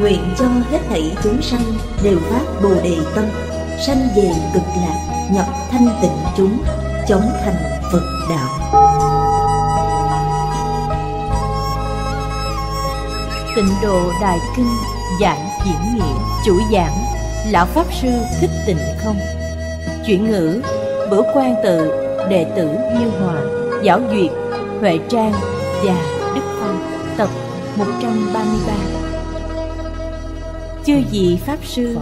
nguyện cho hết thảy chúng sanh đều phát bồ đề tâm sanh về cực lạc nhập thanh tịnh chúng chóng thành phật đạo tịnh độ đại kinh giảng diễn nghĩa chủ giảng lão pháp sư thích tịnh không chuyển ngữ bữa quan tự đệ tử nhiêu hòa giáo duyệt huệ trang và đức phong tập 133 chư vị pháp sư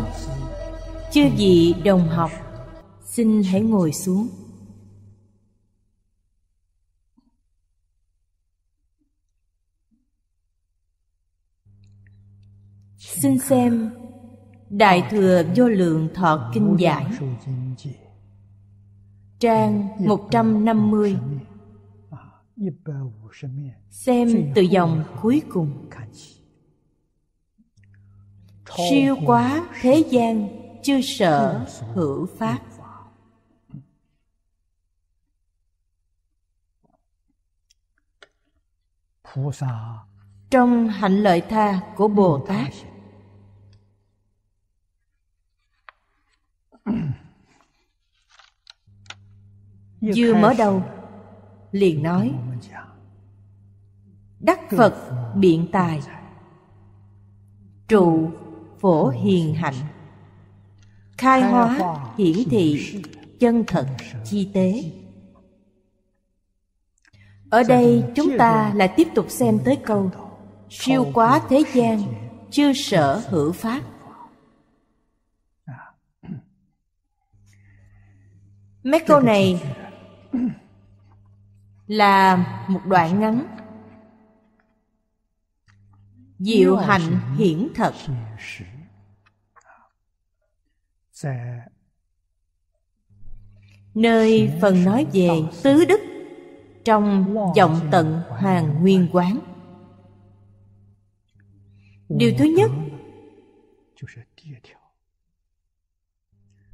chư vị đồng học xin hãy ngồi xuống xin xem đại thừa vô lượng thọ kinh giải trang 150 xem từ dòng cuối cùng siêu quá thế gian chư sở hữu pháp trong hạnh lợi tha của bồ tát vừa mở đầu liền nói đắc phật biện tài trụ phổ hiền hạnh khai hóa hiển thị chân thật chi tế ở đây chúng ta lại tiếp tục xem tới câu siêu quá thế gian chưa sở hữu pháp mấy câu này là một đoạn ngắn diệu hạnh hiển thật nơi phần nói về tứ đức trong vọng tận hàng nguyên quán điều thứ nhất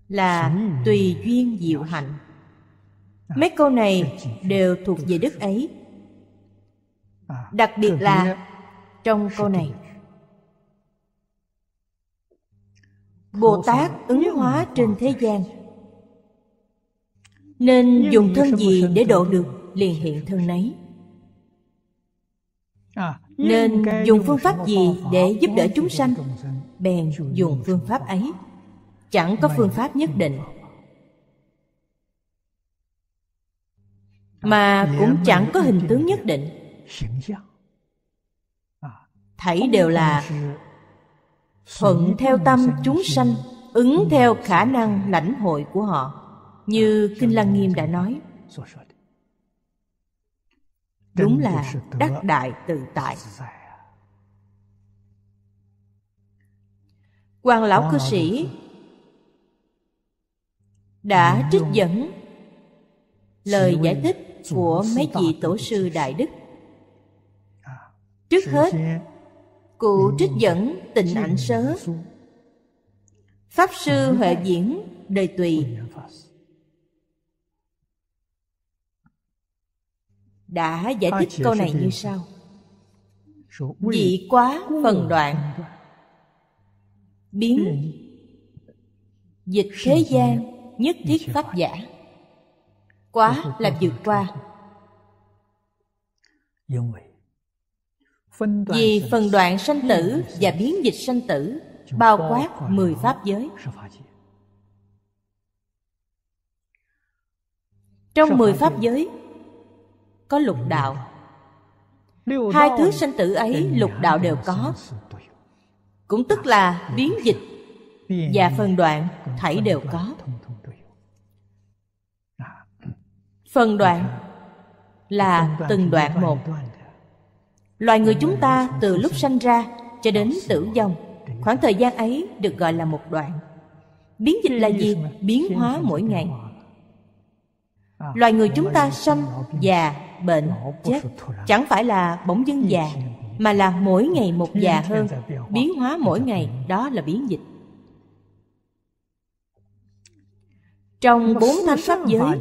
là tùy duyên diệu hạnh mấy câu này đều thuộc về đức ấy à, đặc biệt là trong câu này bồ tát ứng hóa trên thế gian nên dùng thân gì để độ được liền hiện thân nấy à, nên dùng phương pháp gì để giúp đỡ chúng sanh bèn dùng phương pháp ấy chẳng có phương pháp nhất định à, mà cũng chẳng có hình tướng nhất định thảy đều là thuận theo tâm chúng sanh ứng theo khả năng lãnh hội của họ như kinh lăng nghiêm đã nói đúng là đắc đại tự tại quan lão cư sĩ đã trích dẫn lời giải thích của mấy vị tổ sư đại đức trước hết Cụ trích dẫn tịnh ảnh sớ Pháp sư Huệ Diễn Đời Tùy Đã giải thích câu này như sau Dị quá phần đoạn Biến Dịch thế gian nhất thiết pháp giả Quá là vượt qua vì phần đoạn sanh tử và biến dịch sanh tử bao quát mười pháp giới trong mười pháp giới có lục đạo hai thứ sanh tử ấy lục đạo đều có cũng tức là biến dịch và phần đoạn thảy đều có phần đoạn là từng đoạn một Loài người chúng ta từ lúc sanh ra cho đến tử vong, khoảng thời gian ấy được gọi là một đoạn. Biến dịch là gì? Biến hóa mỗi ngày. Loài người chúng ta sanh, già, bệnh, chết chẳng phải là bỗng dưng già mà là mỗi ngày một già hơn, biến hóa mỗi ngày đó là biến dịch. Trong bốn thánh pháp giới,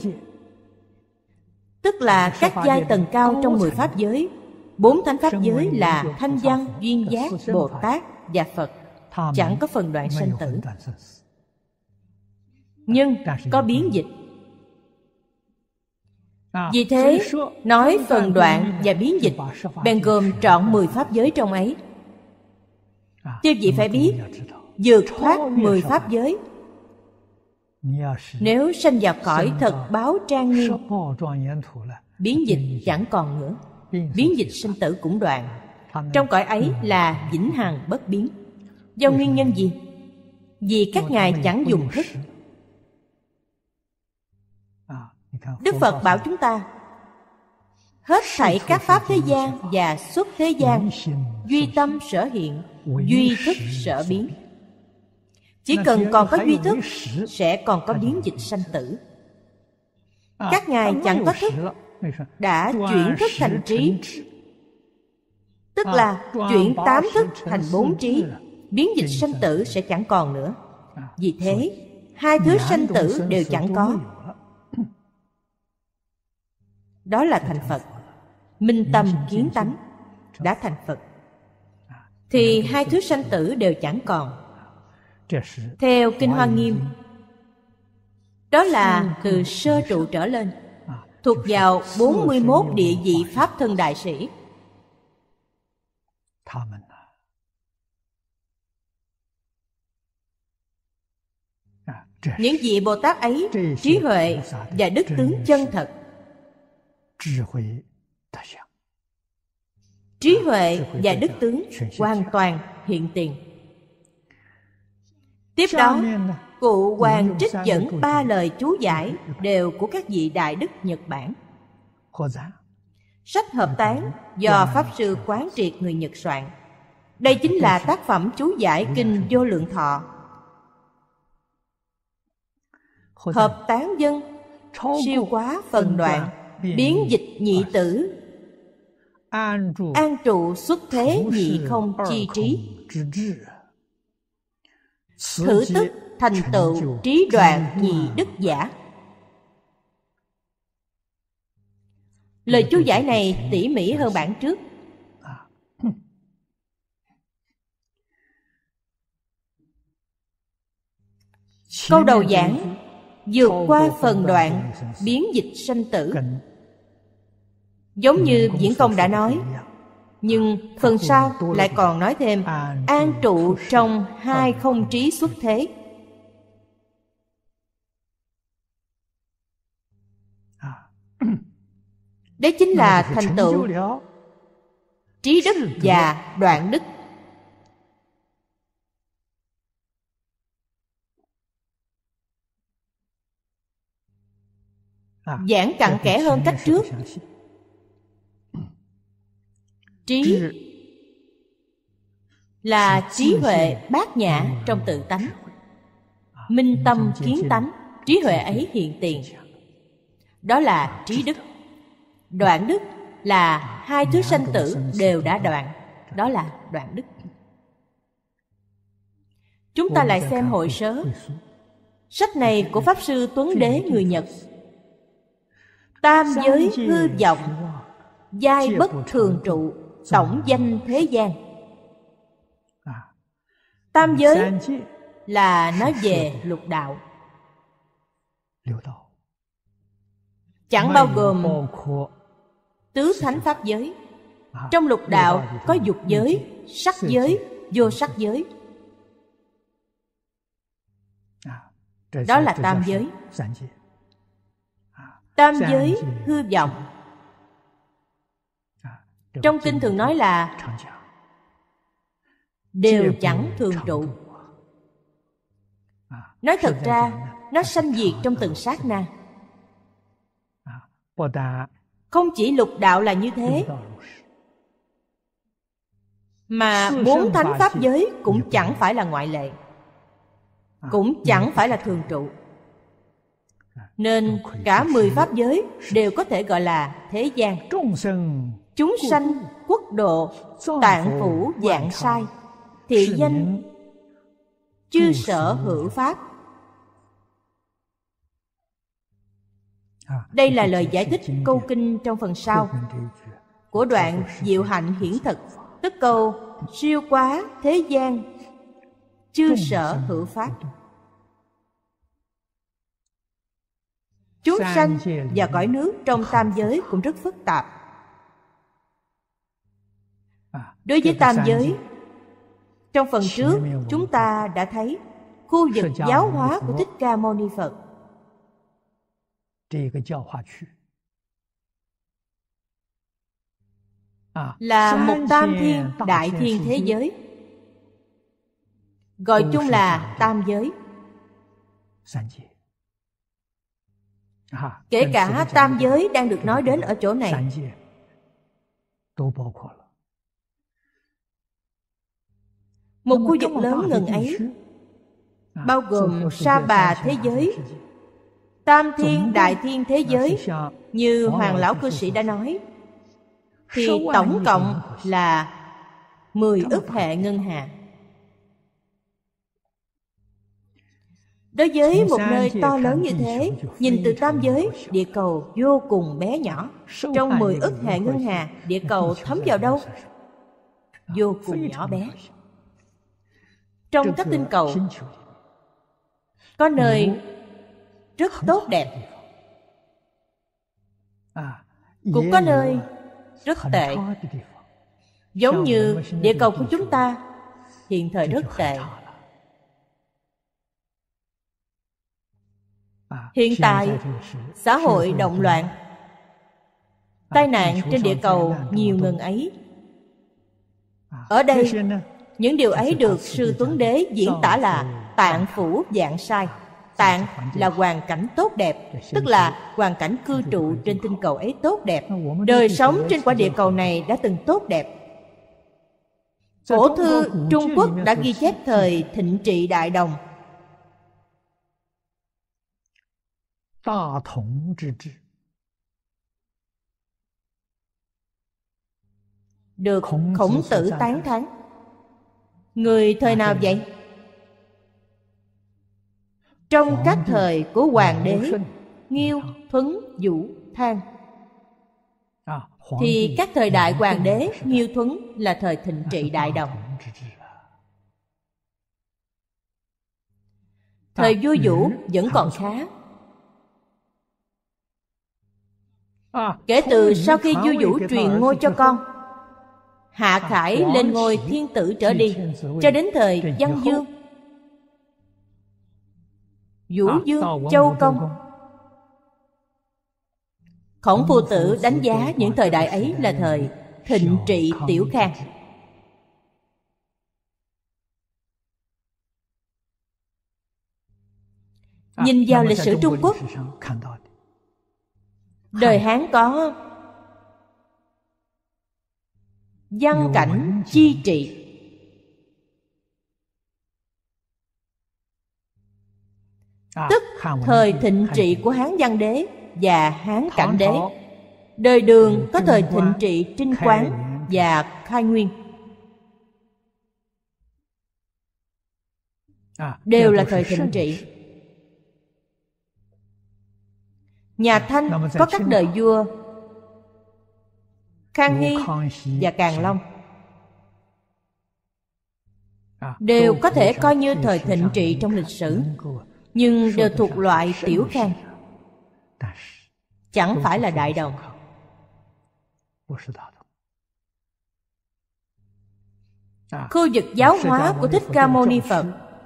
tức là các giai tầng cao trong mười pháp giới Bốn thánh pháp giới là Thanh Văn, Duyên Giác, Bồ Tát và Phật Chẳng có phần đoạn sanh tử Nhưng có biến dịch à, Vì thế, nói phần đoạn và biến dịch Bèn gồm trọn 10 pháp giới trong ấy à, Chư vị phải biết vượt thoát mười pháp giới nếu sanh vào cõi thật báo trang nghiêm biến dịch chẳng còn nữa biến dịch sinh tử cũng đoạn trong cõi ấy là vĩnh hằng bất biến do nguyên nhân gì vì các ngài chẳng dùng thức à, đức phật bảo chúng ta hết thảy các pháp thế gian và xuất thế gian duy tâm sở hiện duy thức sở biến chỉ cần còn có duy thức sẽ còn có biến dịch sanh tử à, các ngài chẳng có thức đã chuyển thức thành trí tức là chuyển tám thức thành bốn trí biến dịch sanh tử sẽ chẳng còn nữa vì thế hai thứ sanh tử đều chẳng có đó là thành phật minh tâm kiến tánh đã thành phật thì hai thứ sanh tử đều chẳng còn theo kinh hoa nghiêm đó là từ sơ trụ trở lên thuộc vào 41 địa vị Pháp Thân Đại Sĩ. À, Những vị Bồ Tát ấy trí huệ và đức tướng chân thật. Trí huệ và đức tướng hoàn toàn hiện tiền. Tiếp đó, Cụ Hoàng trích dẫn ba lời chú giải đều của các vị đại đức Nhật Bản. Sách Hợp Tán do Pháp Sư Quán Triệt người Nhật soạn. Đây chính là tác phẩm chú giải Kinh Vô Lượng Thọ. Hợp Tán Dân siêu quá phần đoạn biến dịch nhị tử an trụ xuất thế nhị không chi trí thử tức thành tựu trí đoạn nhị đức giả lời chú giải này tỉ mỉ hơn bản trước à. câu đầu giảng vượt qua phần đoạn biến dịch sanh tử giống như diễn công đã nói nhưng à, phần sau lại còn nói thêm an trụ trong hai không trí xuất thế đấy chính là thành tựu trí đức và đoạn đức. À, Giảng cặn kẽ hơn cách trước. Trí là trí huệ bát nhã trong tự tánh à, minh tâm kiến tánh trí huệ ấy hiện tiền đó là trí đức đoạn đức là hai thứ sanh tử đều đã đoạn đó là đoạn đức chúng ta lại xem hội sớ sách này của pháp sư tuấn đế người nhật tam giới hư vọng giai bất thường trụ tổng danh thế gian tam giới là nói về lục đạo chẳng bao gồm tứ thánh pháp giới à, trong lục đạo có dục giới sắc giới vô sắc giới à, đó là tam giới à, tam giới hư vọng trong kinh thường nói là đều chẳng thường trụ nói thật ra nó sanh diệt trong từng sát na không chỉ lục đạo là như thế mà bốn thánh pháp giới cũng chẳng phải là ngoại lệ à, cũng chẳng phải là thường trụ nên cả mười pháp giới đều có thể gọi là thế gian Chúng sanh, quốc độ, tạng phủ dạng sai Thị danh, chưa sở hữu pháp đây là lời giải thích câu kinh trong phần sau của đoạn diệu hạnh hiển thực tức câu siêu quá thế gian chưa sở hữu pháp chúng sanh và cõi nước trong tam giới cũng rất phức tạp đối với tam giới trong phần trước chúng ta đã thấy khu vực giáo hóa của thích ca mâu ni phật là một tam thiên đại thiên thế giới gọi chung là tam giới à, kể cả tam giới đang được nói đến ở chỗ này một khu vực lớn gần ấy bao gồm sa bà thế giới tam thiên đại thiên thế giới như hoàng lão cư sĩ đã nói thì tổng cộng là mười ức hệ ngân hà Đối với một nơi to lớn như thế Nhìn từ tam giới, địa cầu vô cùng bé nhỏ Trong mười ức hệ ngân hà, địa cầu thấm vào đâu? Vô cùng nhỏ bé Trong các tinh cầu Có nơi rất tốt đẹp à, cũng có nơi rất tệ giống như địa cầu của chúng ta hiện thời rất tệ à, hiện tại xã hội động loạn à, tai nạn trên địa cầu nhiều ngần ấy ở đây những điều ấy được sư tuấn đế diễn tả là tạng phủ dạng sai tạng dạ, dạ. là hoàn cảnh tốt đẹp dạ, tức là hoàn cảnh cư trụ trên tinh cầu ấy tốt đẹp đời sống trên quả địa cầu này đã từng tốt đẹp cổ thư trung quốc đã ghi chép thời thịnh trị đại đồng Đa thống Được khổng tử tán thán Người thời nào vậy? trong các thời của hoàng đế nghiêu thuấn vũ thang à, thì các thời đại hoàng đế nghiêu thuấn là thời thịnh trị đại đồng thời vua vũ vẫn còn khá à, kể từ sau khi vua vũ truyền ngôi cho con hạ à, khải lên ngôi thiên tử trở đi cho đến thời văn dương Vũ Dương Châu Công Khổng phu tử đánh giá những thời đại ấy là thời thịnh trị tiểu khang Nhìn à, vào lịch sử Trung Quốc Đời Hán có Văn cảnh chi trị À, tức thời thịnh trị của hán văn đế và hán cảnh đế đời đường có thời thịnh trị trinh quán và khai nguyên à, đều là thời thịnh trị nhà dạ, thanh có các đời vua khang hy và càn long à, đều có thể coi như thời thịnh trị trong lịch sử nhưng đều thuộc loại tiểu khen, chẳng phải là đại đồng khu vực giáo hóa của thích ca mâu ni phật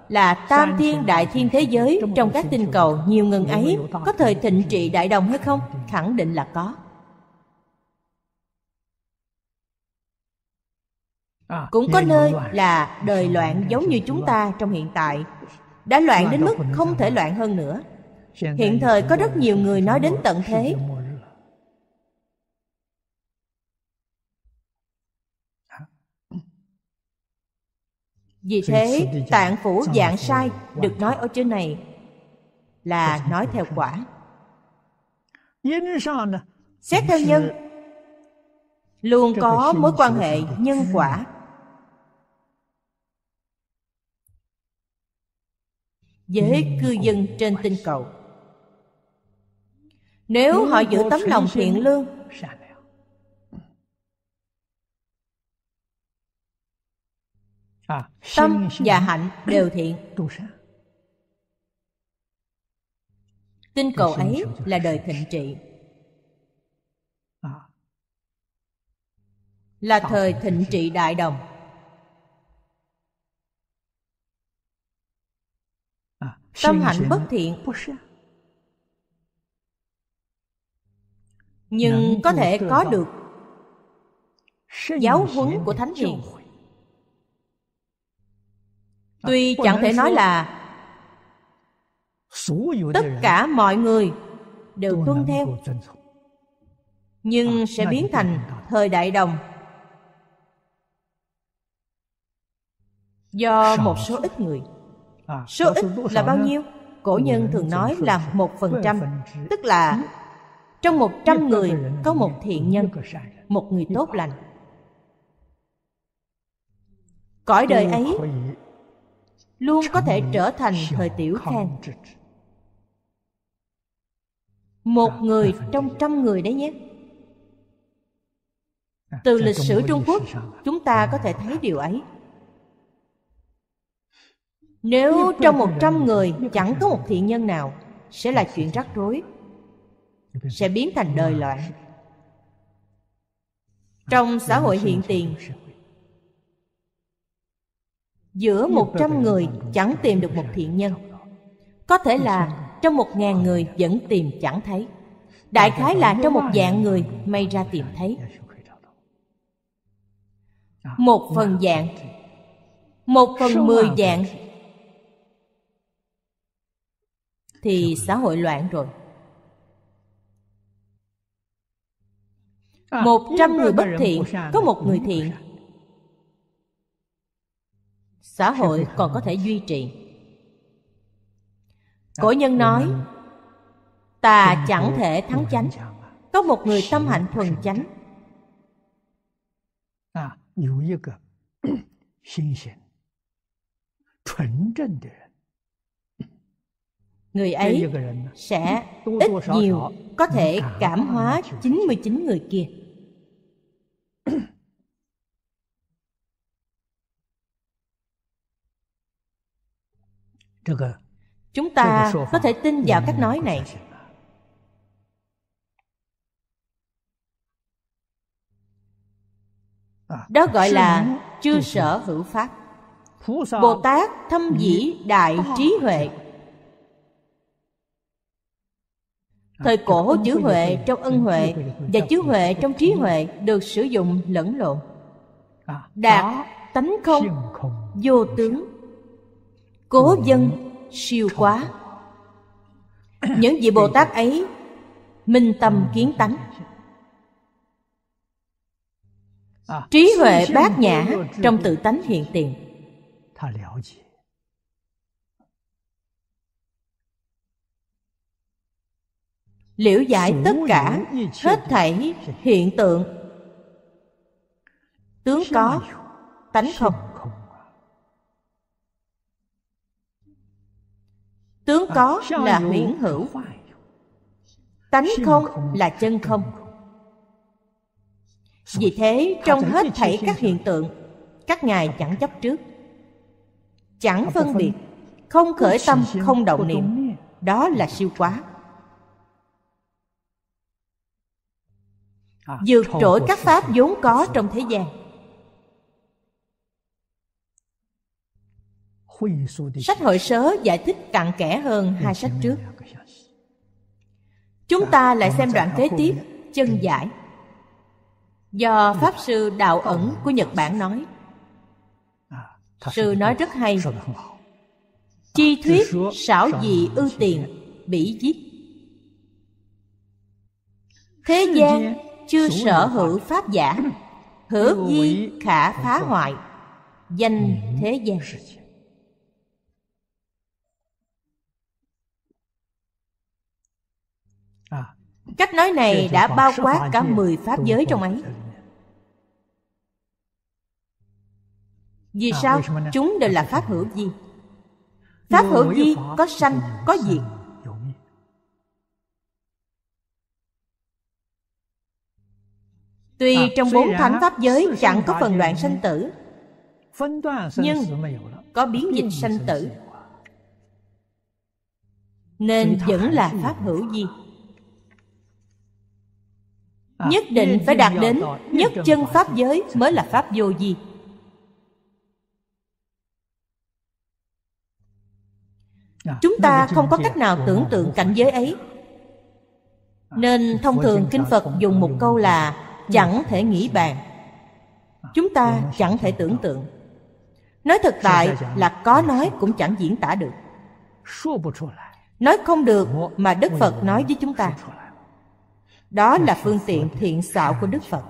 là tam thiên đại thiên thế giới trong các tinh cầu nhiều ngần ấy có thời thịnh trị đại đồng hay không khẳng định là có à, cũng có nơi là đời loạn giống như chúng ta trong hiện tại đã loạn đến mức không thể loạn hơn nữa hiện thời có rất nhiều người nói đến tận thế vì thế tạng phủ dạng sai được nói ở trên này là nói theo quả xét theo nhân luôn có mối quan hệ nhân quả với ừ, cư ừ. dân trên tinh cầu nếu họ giữ tấm lòng thiện lương à, tâm và hạnh đều thiện tinh cầu ấy là đời thịnh trị à. là thời thịnh trị đại đồng Tâm hạnh bất thiện Nhưng có thể có được Giáo huấn của Thánh Hiền Tuy à, chẳng thể nói là Tất cả mọi người đều tuân theo Nhưng à, sẽ biến thành thời đại đồng Do một số ít người Ờ, Số ít là bao nhiêu? Cổ nhân thường nói là một phần trăm, tức là trong một trăm người có một thiện nhân, một người tốt lành. Cõi đời ấy luôn có thể trở thành thời tiểu khang. Một người trong trăm người đấy nhé. À, Từ lịch sử Trung Quốc, chúng ta à. có thể thấy điều ấy. Nếu trong 100 người chẳng có một thiện nhân nào Sẽ là chuyện rắc rối Sẽ biến thành đời loạn Trong xã hội hiện tiền Giữa 100 người chẳng tìm được một thiện nhân Có thể là trong 1.000 người vẫn tìm chẳng thấy Đại khái là trong một dạng người may ra tìm thấy Một phần dạng Một phần mười dạng thì xã hội loạn rồi. À, một trăm người bất thiện có một người thiện. Xã hội còn có thể duy trì. À, Cổ nhân nói, ta chẳng thể thắng chánh. Có một người tâm hạnh thuần chánh. À, 有一个心贤纯正的人。người ấy sẽ ít nhiều có thể cảm hóa 99 người kia. Chúng ta có thể tin vào cách nói này. À, đó gọi là chưa sở hữu pháp. Bồ Tát thâm dĩ đại trí huệ thời à, cổ chữ huệ trong ân huệ và chữ huệ trong trí huệ được sử dụng lẫn lộn à, đạt tánh không vô tướng cố dân siêu quá những vị bồ tát ấy minh tâm kiến tánh à, trí huệ bát nhã trong tự tánh hiện tiền liễu giải tất cả hết thảy hiện tượng tướng có tánh không tướng à, có là huyễn hữu tánh không là chân không vì thế trong hết thảy các hiện tượng các ngài chẳng chấp trước chẳng phân biệt không khởi tâm không động niệm đó là siêu quá À, vượt trỗi các pháp vốn có trong thế gian sách hội sớ giải thích cặn kẽ hơn hai sách trước chúng dạ, ta lại xem đoạn kế tiếp chân ừ. giải do ừ. pháp sư đạo ờ. ẩn của nhật bản nói à, sư nói rất hay chi thuyết xảo dị ưu tiền bị giết thế gian chưa sở hữu pháp giả hữu di khả phá hoại danh ừ, thế gian à. cách nói này đã bao quát cả mười pháp giới trong ấy vì à, sao chúng đều là pháp hữu di pháp hữu di có sanh có diệt Tuy à, trong bốn thánh pháp giới chẳng có phần đoạn sanh tử Nhưng có biến dịch sanh tử Nên vẫn là pháp hữu di à, Nhất định phải đạt đến nhất chân pháp giới mới là pháp vô di à, Chúng ta không có cách nào tưởng tượng cảnh giới ấy Nên thông thường Kinh Phật dùng một câu là chẳng thể nghĩ bàn chúng ta chẳng thể tưởng tượng nói thực tại là có nói cũng chẳng diễn tả được nói không được mà đức phật nói với chúng ta đó là phương tiện thiện xạo của đức phật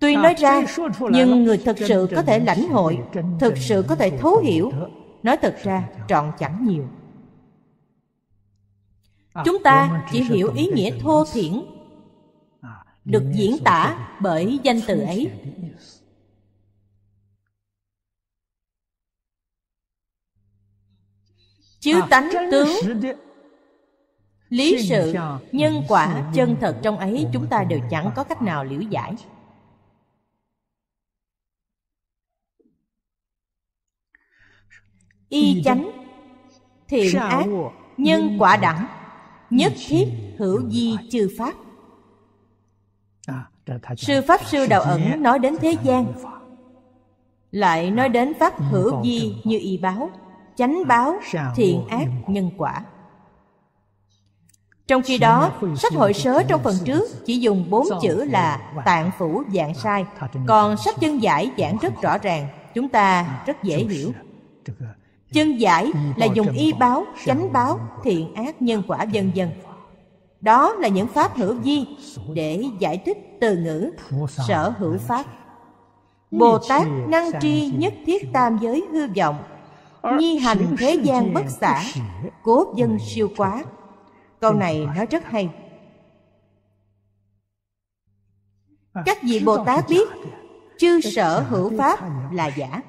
tuy nói ra nhưng người thực sự có thể lãnh hội thực sự có thể thấu hiểu nói thật ra trọn chẳng nhiều À, chúng ta chỉ hiểu ý nghĩa thô thiển à, được diễn tả bởi danh từ ấy chứ à, tánh tướng lý sự nhân quả chân thật trong ấy chúng ta đều chẳng có cách nào liễu giải y chánh thiện ác nhân quả đẳng nhất thiết hữu di chư pháp à, sư pháp sư đạo ẩn nói đến thế gian lại nói đến pháp hữu di như y báo chánh à, báo thiện ác nhân quả trong khi đó sách hội sớ trong phần trước chỉ dùng bốn chữ là tạng phủ dạng à, sai còn sách chân giải giảng rất rõ ràng chúng ta rất dễ hiểu chân giải là dùng y báo chánh báo thiện ác nhân quả vân vân đó là những pháp hữu vi để giải thích từ ngữ sở hữu pháp bồ tát năng tri nhất thiết tam giới hư vọng nhi hành thế gian bất xả cố dân siêu quá câu này nói rất hay các vị bồ tát biết chư sở hữu pháp là giả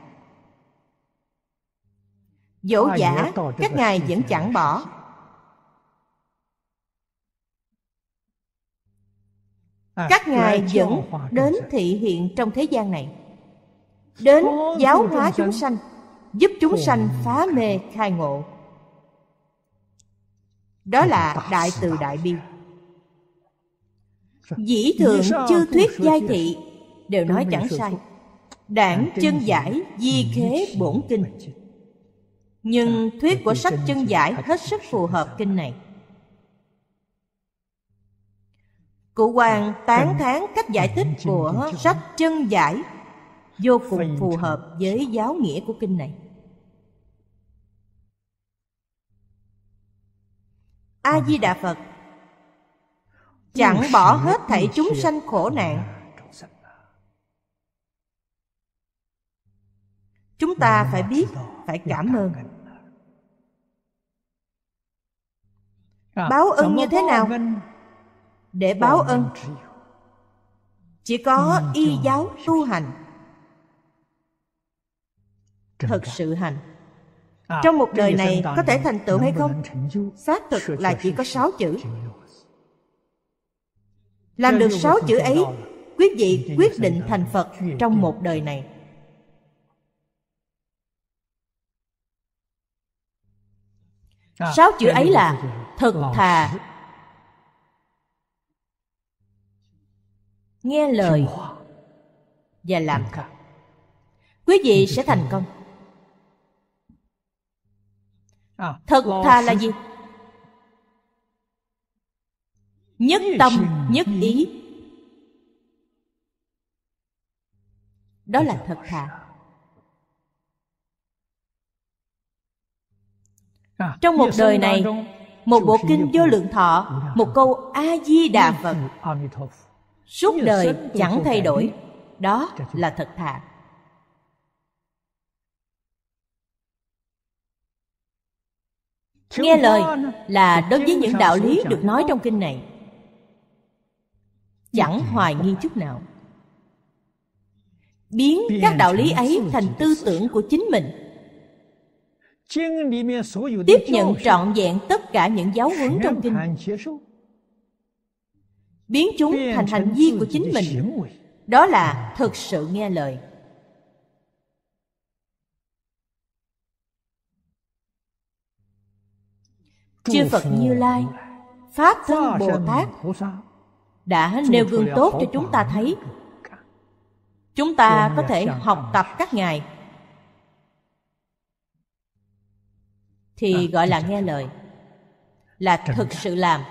dỗ giả các ngài vẫn chẳng bỏ à, các ngài vẫn đến thị hiện trong thế gian này đến giáo hóa chúng sanh giúp chúng sanh phá mê khai ngộ đó là đại từ đại bi dĩ thượng chư thuyết giai thị đều nói chẳng sai đảng chân giải di khế bổn kinh nhưng dạ, thuyết của sách chân giải hết sức phù hợp kinh này cụ dạ, hoàng tán thán cách giải thích của sách chân giải vô cùng phù hợp với giáo nghĩa của kinh này a di đà phật chẳng bỏ dạ, hết thảy chúng sanh khổ nạn à. chúng ta phải biết phải cảm ơn báo ơn như thế nào để báo ơn chỉ có y giáo tu hành thật sự hành à, trong một đời này có thể thành tựu hay không xác thực là chỉ có sáu chữ làm được à, sáu chữ ấy quý vị quyết định thành phật trong một đời này sáu chữ ấy là thật thà nghe lời và làm quý vị sẽ thành công à, thật thà là gì nhất tâm nhất ý đó là thật thà trong một đời này một bộ kinh vô lượng thọ một câu a di đà phật suốt đời chẳng thay đổi đó là thật thà nghe lời là đối với những đạo lý được nói trong kinh này chẳng hoài nghi chút nào biến các đạo lý ấy thành tư tưởng của chính mình tiếp nhận trọn vẹn tất cả những giáo huấn trong kinh biến chúng thành hành vi của chính mình đó là thực sự nghe lời chư phật như lai pháp thân bồ tát đã nêu gương tốt cho chúng ta thấy chúng ta có thể học tập các ngài thì ờ, gọi là nghe lời là thực sự làm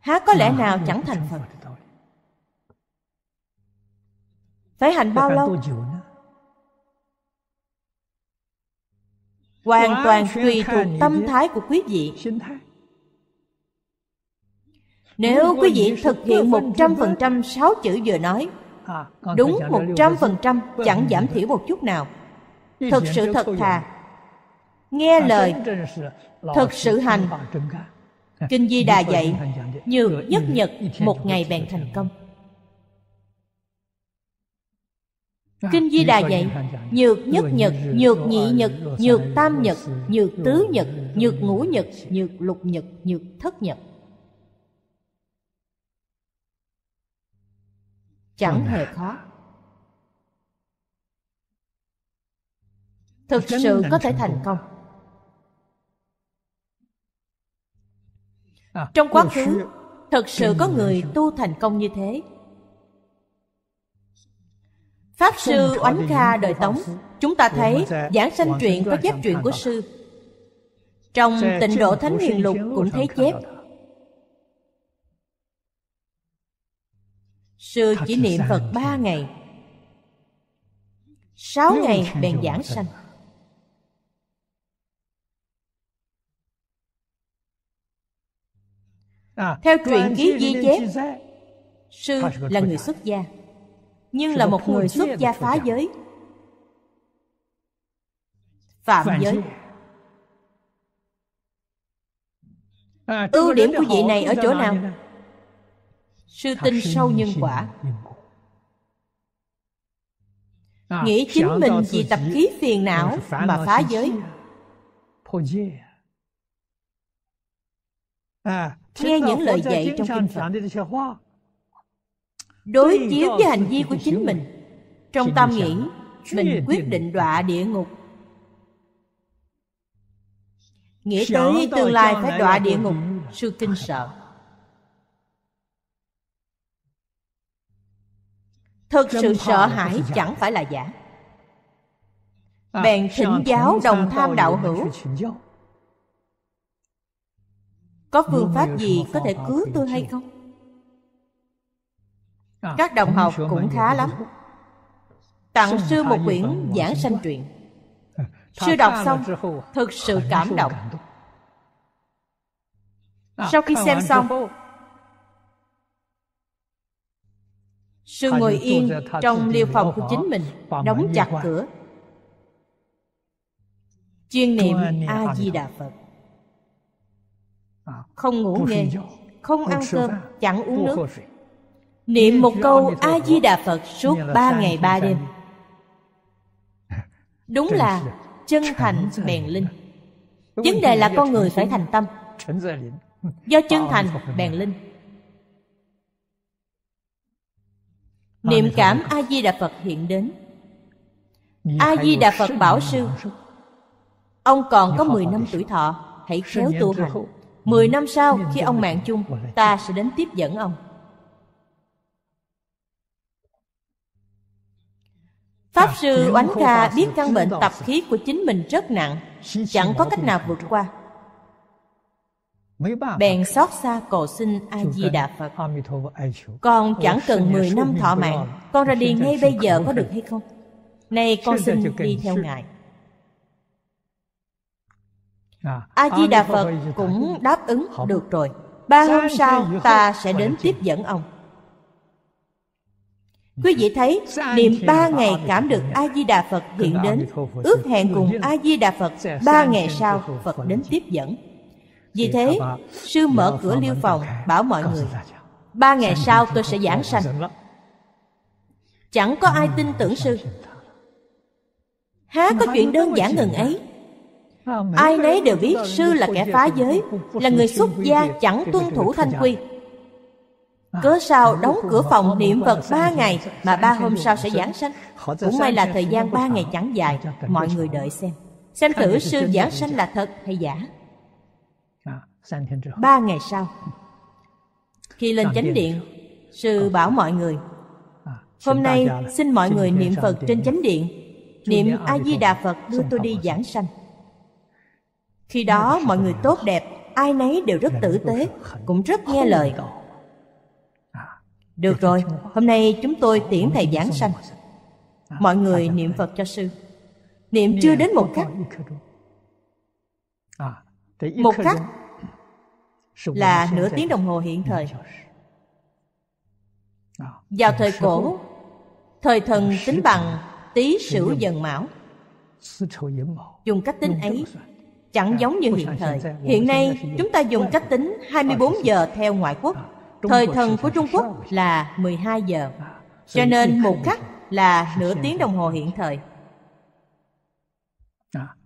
há có lẽ nào chẳng thành phật phải hành bao lâu hoàn toàn tùy thuộc tâm thái của quý vị nếu quý vị thực hiện một trăm phần trăm sáu chữ vừa nói à, Đúng một trăm phần trăm chẳng giảm thiểu một chút nào Thực sự thật thà nghe lời thực sự hành kinh di đà dạy nhiều nhất nhật một ngày bèn thành công Kinh Di Đà dạy Nhược nhất nhật, nhược nhị nhật, nhược tam nhật, nhược tứ nhật, nhược ngũ nhật, nhược lục nhật, nhược thất nhật Chẳng hề khó Thực sự có thể thành công À, trong quá khứ thật sự có người tu thành công như thế pháp sư oánh kha đời tống chúng ta thấy giảng sanh truyện có chép chuyện của sư trong tịnh độ thánh hiền lục cũng thấy chép sư chỉ niệm phật ba ngày sáu ngày bèn giảng sanh À, theo truyện ký ghi chép sư là người xuất gia nhưng là một người xuất gia phá giới phạm giới à, ưu điểm của vị này ở chỗ nào sư tin sâu nhân quả à, nghĩ chính mình vì tập khí phiền não mà phá giới nghe những lời dạy trong kinh Phật đối chiếu với hành vi của chính mình trong tâm nghĩ mình quyết định đọa địa ngục nghĩ tới tương lai phải đọa địa ngục sư kinh sợ thật sự sợ hãi chẳng phải là giả à, bèn thỉnh giáo đồng tham đạo hữu có phương pháp gì có thể cứu tôi hay không à, các đồng học cũng khá lắm tặng sư một quyển giảng sanh truyện sư đọc xong thực sự cảm động sau à, khi xem xong sư ngồi yên trong liều phòng của chính mình đóng chặt cửa chuyên niệm a di đà phật không ngủ nghe, không ăn cơm chẳng uống nước niệm một câu a di đà phật suốt ba ngày ba đêm đúng là chân thành bèn linh vấn đề là con người phải thành tâm do chân thành bèn linh niệm cảm a di đà phật hiện đến a di đà phật bảo sư ông còn có 10 năm tuổi thọ hãy khéo tu hành Mười năm sau khi ông mạng chung Ta sẽ đến tiếp dẫn ông Pháp sư Oánh Kha biết căn bệnh tập khí của chính mình rất nặng Chẳng có cách nào vượt qua Bèn xót xa cầu xin A-di-đà Phật Con chẳng cần 10 năm thọ mạng Con ra đi ngay bây giờ có được hay không? Nay con xin đi theo Ngài À, a di đà phật cũng đáp ứng được rồi ba hôm sau ta sẽ đến tiếp dẫn ông quý vị thấy niệm ba ngày cảm được a di đà phật hiện đến ước hẹn cùng a di đà phật ba ngày sau phật đến tiếp dẫn vì thế sư mở cửa liêu phòng bảo mọi người ba ngày sau tôi sẽ giảng sanh chẳng có ai tin tưởng sư há có chuyện đơn giản ngần ấy Ai nấy đều biết sư là kẻ phá giới Là người xuất gia chẳng tuân thủ thanh quy Cớ à, sao đóng cửa phòng niệm Phật ba ngày Mà ba hôm sau sẽ giảng sanh Cũng may là thời gian ba ngày chẳng dài Mọi người đợi xem Xem thử sư giảng sanh là thật hay giả à, Ba ngày sau Khi lên à, chánh điện Sư bảo mọi người Hôm nay xin mọi người niệm Phật trên chánh điện Niệm A-di-đà Phật đưa tôi đi giảng sanh khi đó mọi người tốt đẹp ai nấy đều rất tử tế cũng rất nghe lời được rồi hôm nay chúng tôi tiễn thầy giảng sanh mọi người niệm phật cho sư niệm chưa đến một khắc một khắc là nửa tiếng đồng hồ hiện thời vào thời cổ thời thần tính bằng tý sửu dần mão dùng cách tính ấy chẳng à, giống như hiện thời. Hiện nay, chúng ta dùng cách tính 24 à, giờ theo ngoại quốc. À, thời thần của Trung Quốc là 12 giờ. Cho nên một khắc là nửa tiếng đồng hồ hiện thời.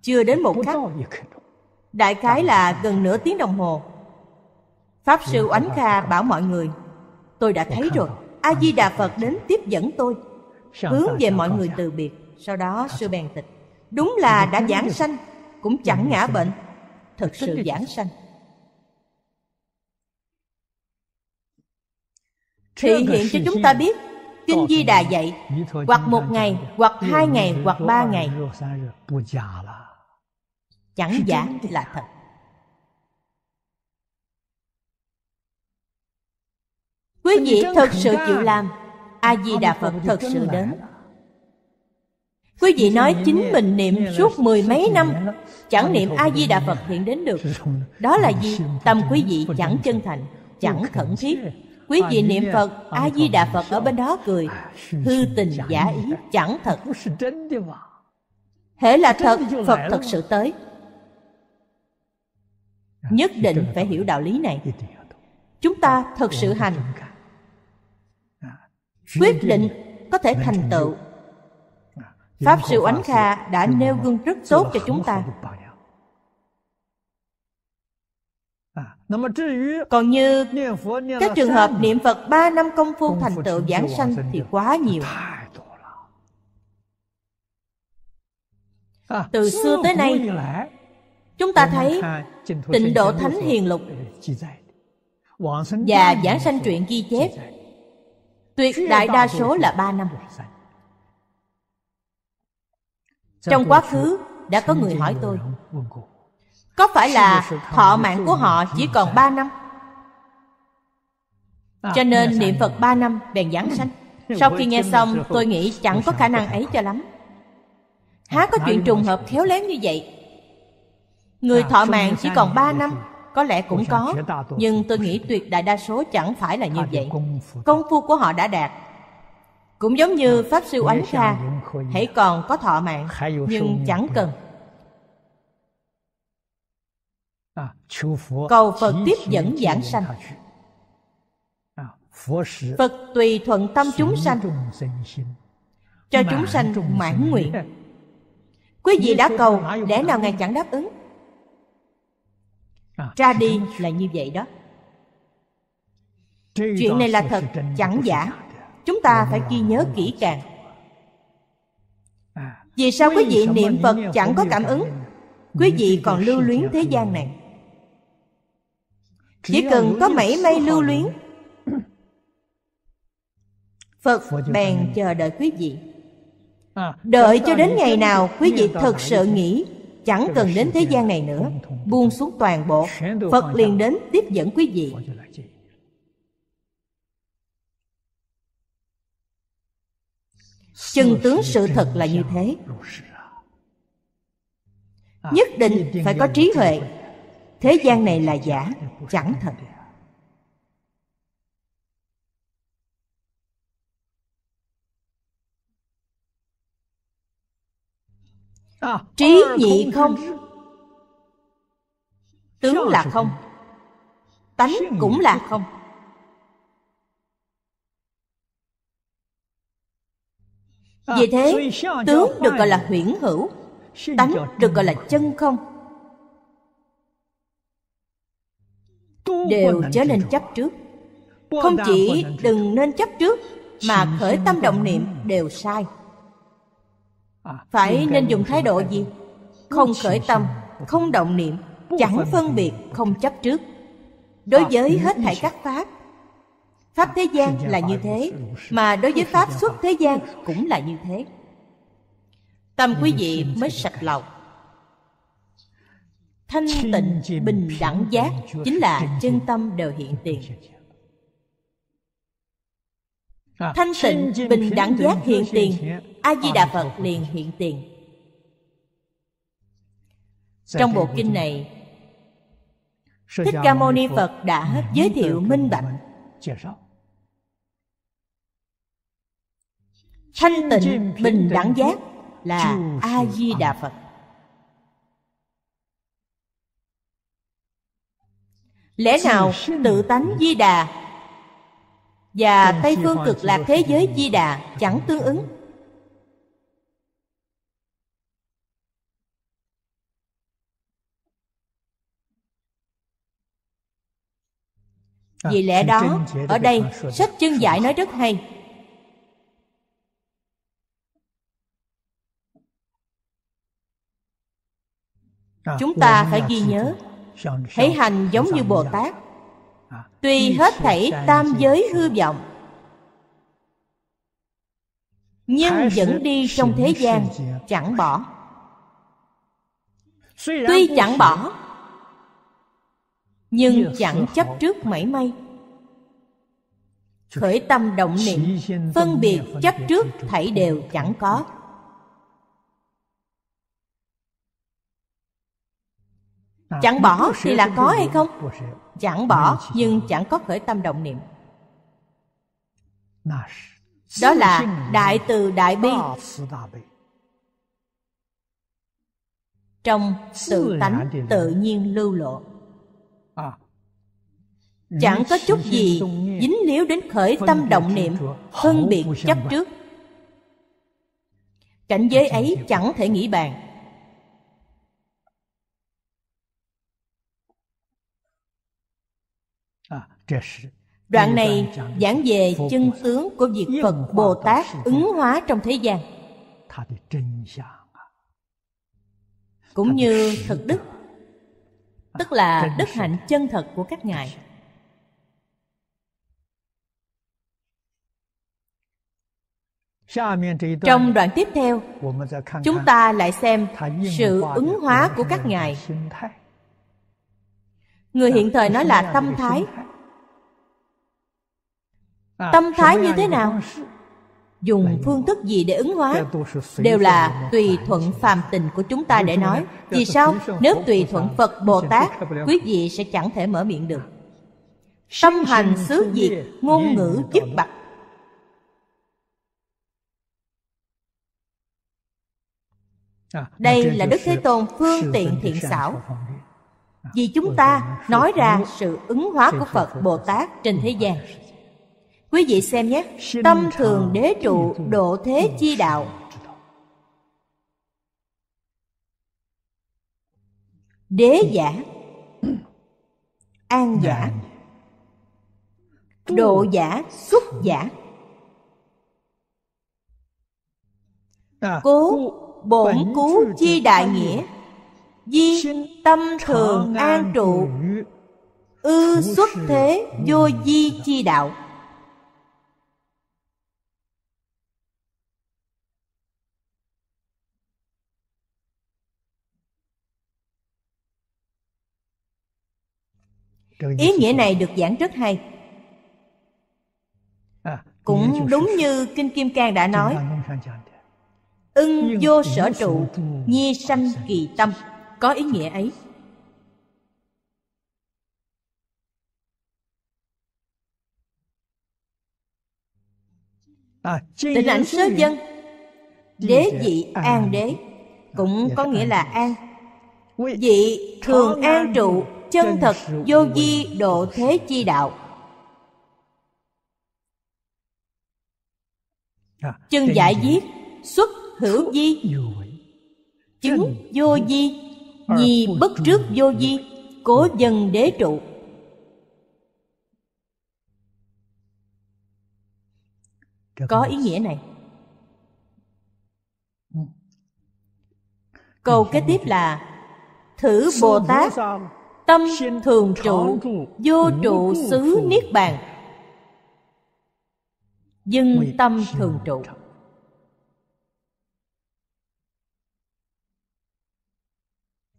Chưa đến một khắc. Đại khái là gần nửa tiếng đồng hồ. Pháp sư Oánh Kha bảo mọi người, tôi đã thấy rồi, A-di-đà Phật đến tiếp dẫn tôi. Hướng về mọi người từ biệt, sau đó sư bèn tịch. Đúng là đã giảng sanh cũng chẳng ngã bệnh thật sự giảng sanh thị hiện cho chúng ta biết kinh di đà dạy hoặc một ngày hoặc hai ngày hoặc ba ngày chẳng giả là thật quý vị thật sự chịu làm a di đà phật thật sự đến Quý vị nói chính mình niệm suốt mười mấy năm Chẳng niệm A-di-đà Phật hiện đến được Đó là gì? Tâm quý vị chẳng chân thành Chẳng khẩn thiết Quý vị niệm Phật A-di-đà Phật ở bên đó cười à, Hư tình giả ý chẳng thật Hễ là thật Phật thật sự tới à, Nhất định phải hiểu đạo lý này Chúng ta thật sự hành à, Quyết định có thể thành tựu Pháp Sư Ánh Kha đã nêu gương rất tốt cho chúng ta. À, Còn như các trường hợp niệm Phật 3 năm công phu thành tựu giảng sanh thì quá nhiều. À, Từ xưa tới nay, chúng ta thấy tịnh độ Thánh Hiền Lục và giảng sanh truyện ghi chép tuyệt đại đa số là 3 năm trong quá khứ đã có người hỏi tôi có phải là thọ mạng của họ chỉ còn ba năm cho nên niệm phật ba năm bèn giảng sanh sau khi nghe xong tôi nghĩ chẳng có khả năng ấy cho lắm há có chuyện trùng hợp khéo léo như vậy người thọ mạng chỉ còn ba năm có lẽ cũng có nhưng tôi nghĩ tuyệt đại đa số chẳng phải là như vậy công phu của họ đã đạt cũng giống như ờ, pháp sư oánh kha hãy còn có thọ mạng nhưng chẳng cần à, cầu phật tiếp dẫn giảng sanh à, phật tùy thuận tâm chúng sanh cho chúng sanh mãn nguyện quý vị đã cầu để nào ngài chẳng đáp ứng à, ra đi là như vậy đó chuyện này là thật chẳng giả chúng ta phải ghi nhớ kỹ càng vì sao quý vị niệm phật chẳng có cảm ứng quý vị còn lưu luyến thế gian này chỉ cần có mảy may lưu luyến phật bèn chờ đợi quý vị đợi cho đến ngày nào quý vị thật sự nghĩ chẳng cần đến thế gian này nữa buông xuống toàn bộ phật liền đến tiếp dẫn quý vị chân tướng sự thật là như thế nhất định phải có trí huệ thế gian này là giả chẳng thật trí nhị không tướng là không tánh cũng là không Ờ, vì thế tướng được gọi là huyễn hữu tánh được gọi là chân không đều trở nên chấp trước không chỉ đừng nên chấp trước mà khởi tâm động niệm đều sai à, phải nên dùng thái độ gì không khởi tâm không động niệm chẳng phân biệt không chấp trước à, đối với hết thảy các pháp Pháp thế gian là như thế Mà đối với Pháp xuất thế gian cũng là như thế Tâm quý vị mới sạch lọc, Thanh tịnh bình đẳng giác Chính là chân tâm đều hiện tiền Thanh tịnh bình đẳng giác hiện tiền A-di-đà Phật liền hiện tiền Trong bộ kinh này Thích Ca Mâu Ni Phật đã giới thiệu minh bạch thanh tịnh bình đẳng giác là a di đà phật lẽ nào tự tánh di đà và tây phương cực lạc thế giới di đà chẳng tương ứng à, vì lẽ đó ở đây sách chân giải nói rất hay chúng ta phải ghi nhớ hãy hành giống như bồ tát à, tuy hết thảy tam giới hư vọng nhưng vẫn đi trong thế gian chẳng bỏ tuy chẳng bỏ nhưng chẳng chấp trước mảy may khởi tâm động niệm phân biệt chấp trước thảy đều chẳng có chẳng bỏ thì là có hay không chẳng bỏ nhưng chẳng có khởi tâm động niệm đó là đại từ đại bi trong tự tánh tự nhiên lưu lộ chẳng có chút gì dính líu đến khởi tâm động niệm phân biệt chấp trước cảnh giới ấy chẳng thể nghĩ bàn Đoạn này giảng về chân tướng của việc Phật Bồ Tát ứng hóa trong thế gian Cũng như thực đức à, Tức là đức hạnh chân thật của các ngài Trong đoạn tiếp theo, chúng ta lại xem sự ứng hóa của các ngài. Người hiện thời nói là tâm thái, tâm thái như thế nào dùng phương thức gì để ứng hóa đều là tùy thuận phàm tình của chúng ta để nói vì sao nếu tùy thuận phật bồ tát quý vị sẽ chẳng thể mở miệng được tâm hành xứ diệt ngôn ngữ dứt bạc đây là đức thế tôn phương tiện thiện xảo vì chúng ta nói ra sự ứng hóa của phật bồ tát trên thế gian Quý vị xem nhé Tâm thường đế trụ độ thế chi đạo Đế giả An giả dạ. Độ giả xuất giả à, Cố bổn cứu chi đại nghĩa Di tâm thường an trụ Ư xuất thế vô di chi đạo Ý nghĩa này được giảng rất hay à, Cũng đúng như Kinh Kim Cang đã nói Ưng vô sở trụ Nhi sanh kỳ tâm Có ý nghĩa ấy à, Tịnh ảnh sớ dân Đế vị an đế Cũng có nghĩa là an vị à, dạ, dạ, thường an trụ chân thật vô di độ thế chi đạo à, chân giải viết xuất hữu di chứng vô di à, vì bất trước vô di cố ừ. dần đế trụ có ý nghĩa này ừ. câu kế tiếp là thử bồ tát tâm thường trụ vô trụ xứ niết bàn dưng tâm thường trụ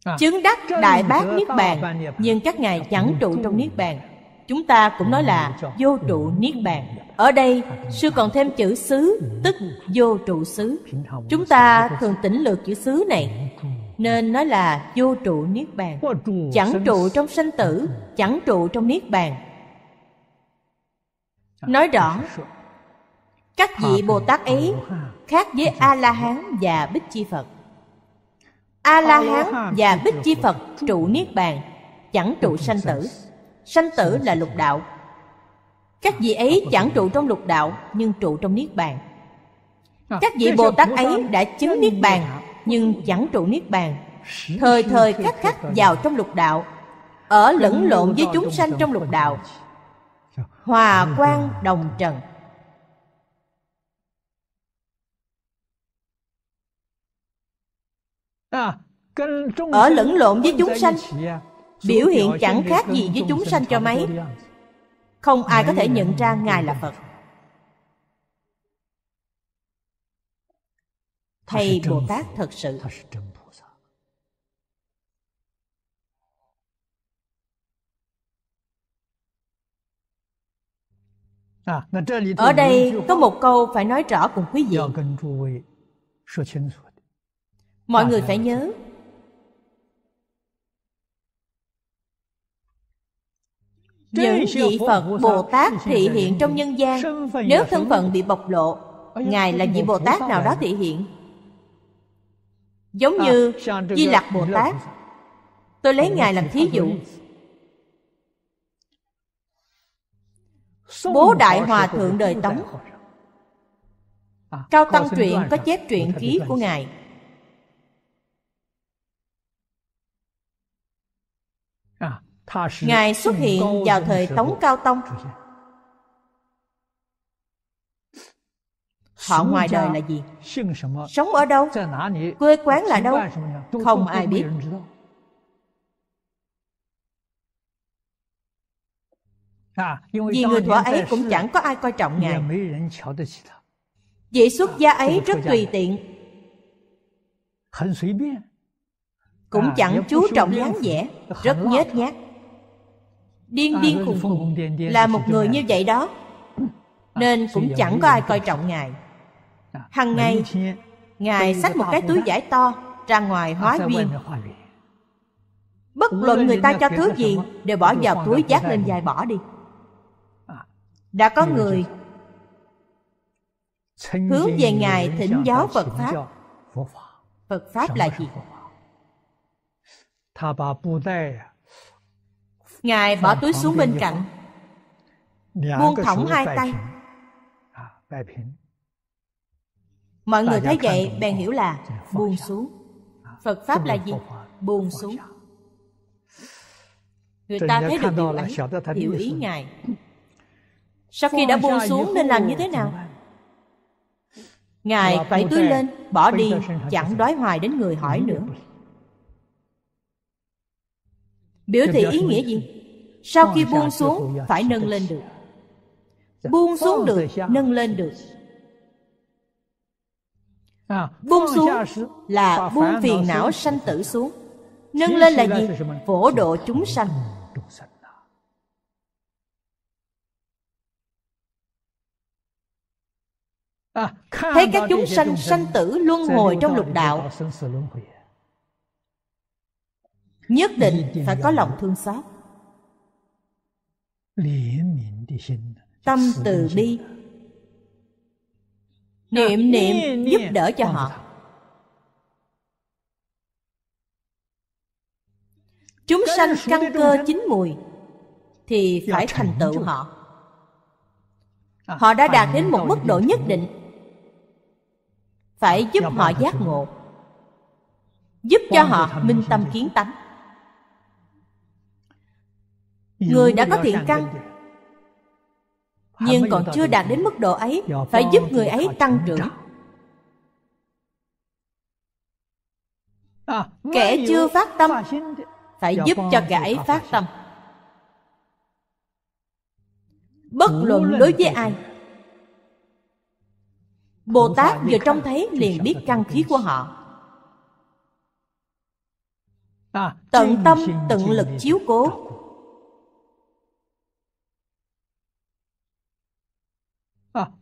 à, chứng đắc đại bác niết bàn nhưng các ngài chẳng trụ trong niết bàn chúng ta cũng nói là vô trụ ừ. niết bàn ở đây sư còn thêm chữ xứ ừ. tức vô trụ xứ chúng ta thường tỉnh lược chữ xứ này ừ nên nó là vô trụ niết bàn chẳng trụ trong sanh tử chẳng trụ trong niết bàn nói rõ các vị bồ tát ấy khác với a la hán và bích chi phật a la hán và bích chi phật trụ niết bàn chẳng trụ sanh tử sanh tử là lục đạo các vị ấy chẳng trụ trong lục đạo nhưng trụ trong niết bàn các vị bồ tát ấy đã chứng niết bàn nhưng chẳng trụ niết bàn thời thời khắc khắc vào trong lục đạo ở à, lẫn lộn với chúng sanh trong lục đạo hòa quan đồng trần ở lẫn lộn với chúng sanh biểu hiện chẳng khác gì với chúng sanh cho mấy không ai có thể nhận ra ngài là phật thầy bồ tát thật sự à, ở đây có một câu phải nói rõ cùng quý vị mọi à, người phải nhớ những vị phật bồ tát thị hiện trong nhân gian nếu thân phận bị bộc lộ ngài là vị bồ tát nào đó thị hiện Giống à, như Di Lặc Bồ Tát Tôi lấy Ngài làm thí dụ Bố Đại Hòa Thượng Đời Tống à, Cao Tăng Truyện có chép truyện ký của Ngài à, Ngài xuất hiện vào thời Tống Cao Tông Họ ngoài đời là gì? Sống ở đâu? Quê quán là đâu? Không ai biết. À, Vì người thuở ấy cũng chẳng có ai coi trọng Ngài. Vị xuất gia ấy rất tùy tiện. Cũng à, chẳng chú trọng dáng vẻ, rất nhếch nhác. Điên à, điên khùng khùng là một người như vậy đó. Nên cũng chẳng có ai coi trọng Ngài. Hằng ngày Ngài xách một cái túi giải to Ra ngoài hóa duyên Bất luận người ta cho thứ gì Đều bỏ vào túi giác lên dài bỏ đi Đã có người Hướng về Ngài thỉnh giáo Phật Pháp Phật Pháp là gì? Ngài bỏ túi xuống bên cạnh Buông thõng hai tay mọi người thấy vậy bèn hiểu là buông xuống phật pháp là gì buông xuống người ta thấy được điều ấy hiểu ý ngài sau khi đã buông xuống nên làm như thế nào ngài phải tưới lên bỏ đi chẳng đói hoài đến người hỏi nữa biểu thị ý nghĩa gì sau khi dạ. buông xuống phải nâng lên được buông xuống được nâng lên được Buông xuống là buông phiền não sanh tử xuống Nâng lên là gì? Phổ độ chúng sanh à, Thấy các chúng sanh sanh tử luân hồi trong lục đạo Nhất định phải có lòng thương xót Tâm từ bi niệm niệm giúp đỡ cho họ chúng sanh căn cơ chín mùi thì phải thành tựu họ à, họ đã đạt đến một mức độ nhất định phải giúp họ giác ngộ giúp cho họ minh tâm kiến tánh người đã có thiện căn nhưng còn chưa đạt đến mức độ ấy phải giúp người ấy tăng trưởng à, kẻ chưa phát tâm phải giúp cho kẻ ấy phát tâm bất luận đối với ai bồ tát vừa trông thấy liền biết căn khí của họ tận tâm tận lực chiếu cố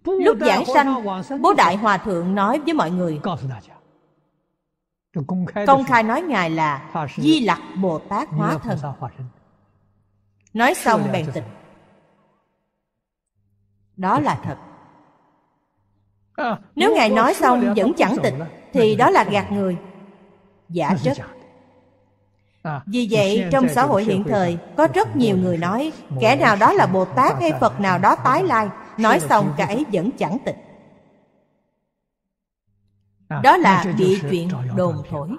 Lúc giảng sanh, Bố Đại Hòa Thượng nói với mọi người Công khai nói Ngài là Di Lặc Bồ Tát Hóa Thân Nói xong bèn tịch Đó là thật Nếu Ngài nói xong vẫn chẳng tịch Thì đó là gạt người Giả trất à, vì vậy trong xã hội hiện thời có rất nhiều người nói kẻ nào đó là Bồ Tát hay Phật nào đó tái lai Nói xong cả ấy vẫn chẳng tịch à, Đó là địa chuyện đồn thổi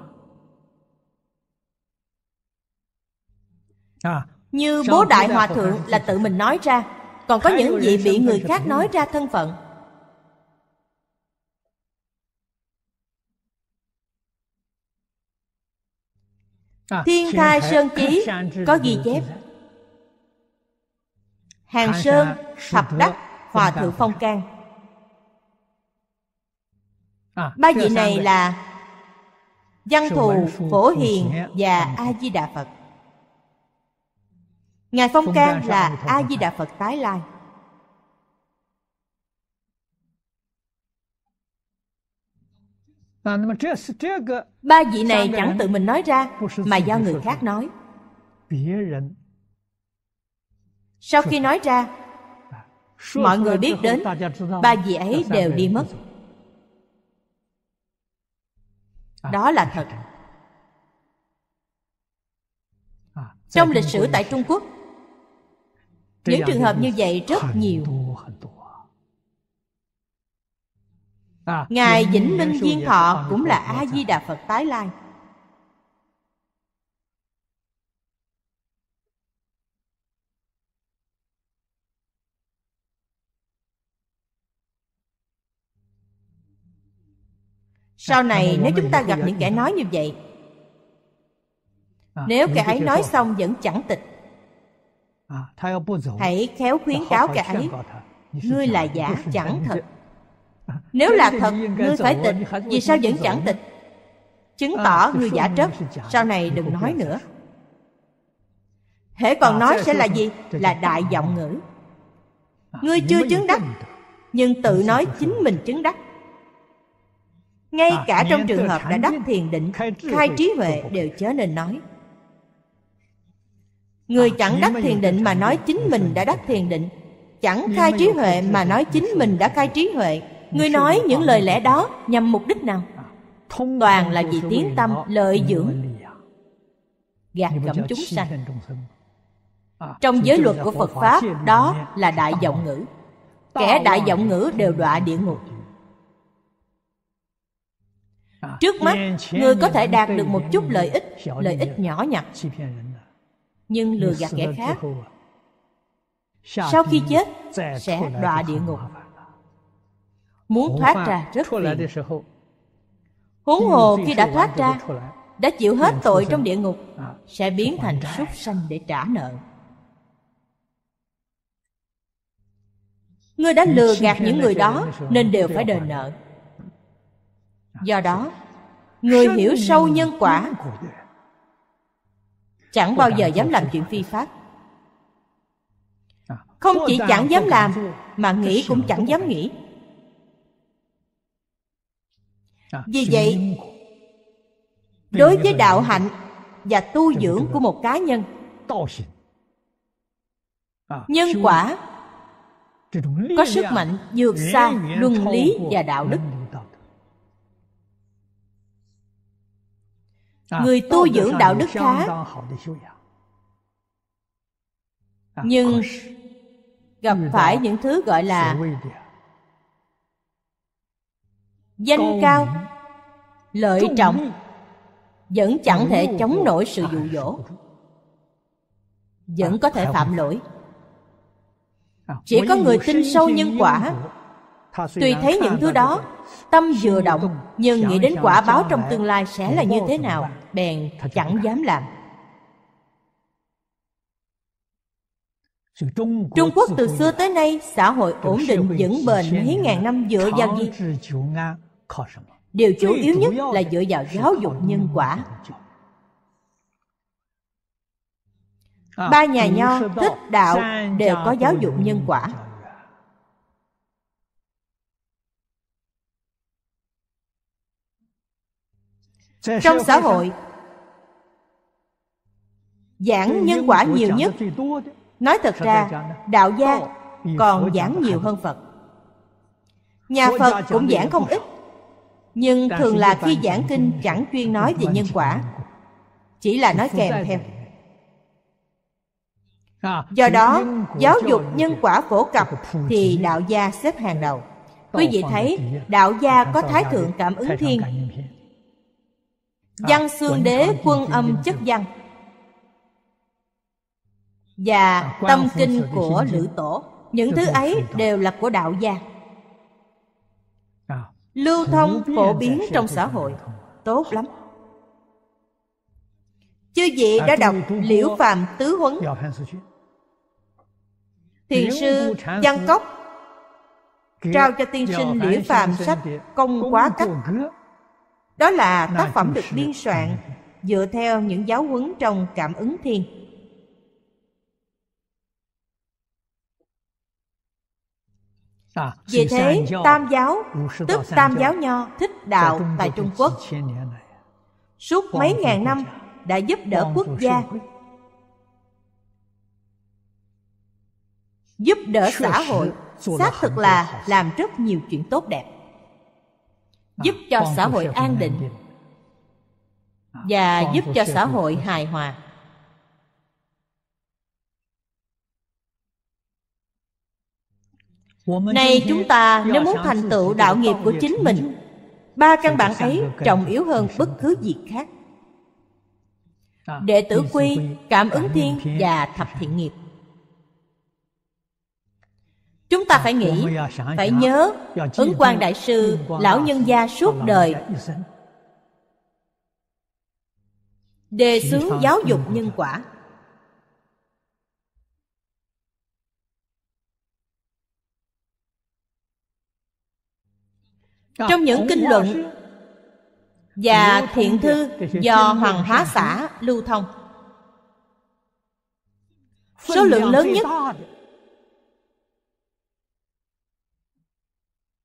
à, Như bố đại hòa thượng là tự mình nói ra Còn có những vị bị người khác nói ra thân phận à, Thiên thai sơn chí có ghi chép Hàng sơn thập đắc Hòa Thượng Phong Can Ba vị này là Văn Thù, Phổ Hiền và A-di-đà Phật Ngài Phong Can là A-di-đà Phật tái lai Ba vị này chẳng tự mình nói ra Mà do người khác nói Sau khi nói ra mọi người biết đến ba vị ấy đều đi mất à. đó là thật à. trong lịch sử tại trung quốc những trường hợp như vậy rất nhiều à, ngài vĩnh minh viên thọ cũng là a di đà phật tái lai sau này nếu chúng ta gặp những kẻ nói như vậy à, nếu kẻ ấy nói xong vẫn chẳng tịch à, hãy khéo khuyến cáo kẻ ấy ngươi là giả chẳng thật nếu là thật ngươi phải tịch vì sao vẫn chẳng tịch chứng à, tỏ ngươi giả trất sau này đừng nói nữa hễ còn nói sẽ là gì là đại giọng ngữ ngươi chưa chứng đắc nhưng tự nói chính mình chứng đắc ngay à, cả trong trường hợp đã đắc thiền định khai trí huệ đều chớ nên nói à, người chẳng đắc thiền định mà nói chính mình đã đắc thiền định chẳng khai trí huệ mà nói chính mình đã khai trí huệ người nói những lời lẽ đó nhằm mục đích nào à, toàn là vì tiếng tâm lợi dưỡng gạt gẫm chúng sanh trong giới luật của phật pháp đó là đại vọng ngữ kẻ đại vọng ngữ đều đọa địa ngục trước mắt người có thể đạt được một chút lợi ích lợi ích nhỏ nhặt nhưng lừa gạt kẻ khác sau khi chết sẽ đọa địa ngục muốn thoát ra rất phiền huống hồ khi đã thoát ra đã chịu hết tội trong địa ngục à, sẽ biến thành súc sanh để trả nợ ngươi đã lừa gạt những người đó nên đều phải đền nợ do đó người hiểu sâu nhân quả chẳng bao giờ dám làm chuyện phi pháp không chỉ chẳng dám làm mà nghĩ cũng chẳng dám nghĩ vì vậy đối với đạo hạnh và tu dưỡng của một cá nhân nhân quả có sức mạnh vượt xa luân lý và đạo đức người tu dưỡng đạo đức khá nhưng gặp phải những thứ gọi là danh cao lợi trọng vẫn chẳng thể chống nổi sự à, dụ dỗ vẫn à, có thể phạm lỗi à, chỉ có người tin sâu nhân quả tuy thấy những thứ đó, tâm vừa động nhưng nghĩ đến quả báo trong tương lai sẽ là như thế nào, bèn chẳng dám làm. Trung Quốc từ xưa tới nay xã hội ổn định vững bền mấy ngàn năm dựa vào gì? Điều chủ yếu nhất là dựa vào giáo dục nhân quả. Ba à, nhà nho thích đạo đều có giáo dục nhân quả. Trong xã hội Giảng nhân quả nhiều nhất Nói thật ra Đạo gia còn giảng nhiều hơn Phật Nhà Phật cũng giảng không ít Nhưng thường là khi giảng kinh chẳng chuyên nói về nhân quả Chỉ là nói kèm theo Do đó, giáo dục nhân quả phổ cập thì đạo gia xếp hàng đầu. Quý vị thấy, đạo gia có thái thượng cảm ứng thiên, À, văn xương đế quân âm chất văn Và à, tâm kinh của Lữ Tổ Những thứ ấy đều là của đạo gia à, Lưu thông phổ biến trong xã hội Tốt lắm Chư vị đã đọc Liễu Phàm Tứ Huấn Thiền sư Văn Cốc Trao cho tiên sinh Liễu Phàm sách Công Quá Cách đó là tác phẩm được biên soạn dựa theo những giáo huấn trong cảm ứng thiền. À, Vì thế, Tam giáo, tức Tam giáo Nho, thích đạo tại Trung Quốc, suốt mấy ngàn năm đã giúp đỡ quốc gia, giúp đỡ xã hội, xác thực là làm rất nhiều chuyện tốt đẹp giúp à, cho xã hội an định và à, giúp cho xã hội hài hòa nay chúng ta nếu muốn thành tựu đạo nghiệp của chính mình ba căn bản ấy trọng yếu hơn bất cứ gì khác à, đệ tử quy cảm ứng thiên và thập thiện nghiệp chúng ta phải nghĩ à, à, phải nhớ ứng quang đại sư lão nhân gia suốt đời đề xướng giáo dục nhân quả à, trong những kinh luận và thiện thư do hoàng hóa xã lưu thông số lượng lớn nhất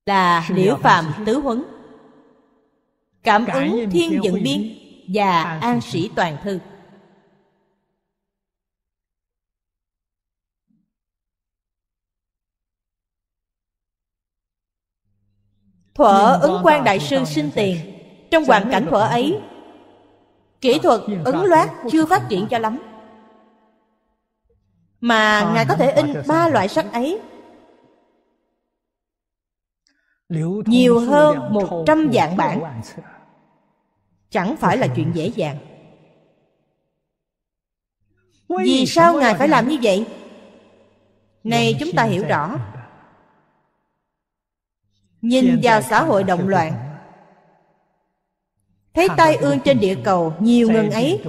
là liễu phạm tứ huấn cảm ứng thiên dựng biên và à, an sĩ toàn thư thuở ứng quan đại sư sinh tiền trong hoàn cảnh thuở ấy kỹ à, thuật ứng loát chưa phát triển cho lắm à, mà ngài có thể in ba loại sách ấy nhiều hơn một trăm vạn bản chẳng phải là chuyện dễ dàng vì sao ngài phải làm như vậy này chúng ta hiểu rõ nhìn vào xã hội động loạn thấy tai ương trên địa cầu nhiều ngần ấy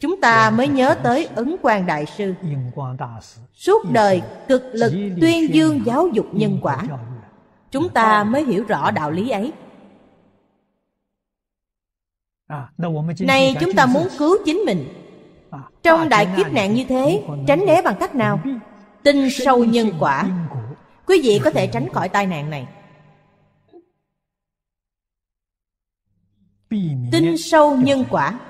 chúng ta mới nhớ tới ấn quang đại sư suốt đời cực lực tuyên dương giáo dục nhân quả chúng ta mới hiểu rõ đạo lý ấy à, nay chúng ta muốn cứu chính mình à, trong à, đại kiếp nạn như thế tránh né bằng cách nào tin sâu nhân quả quý vị có thể tránh khỏi tai nạn này tin sâu nhân quả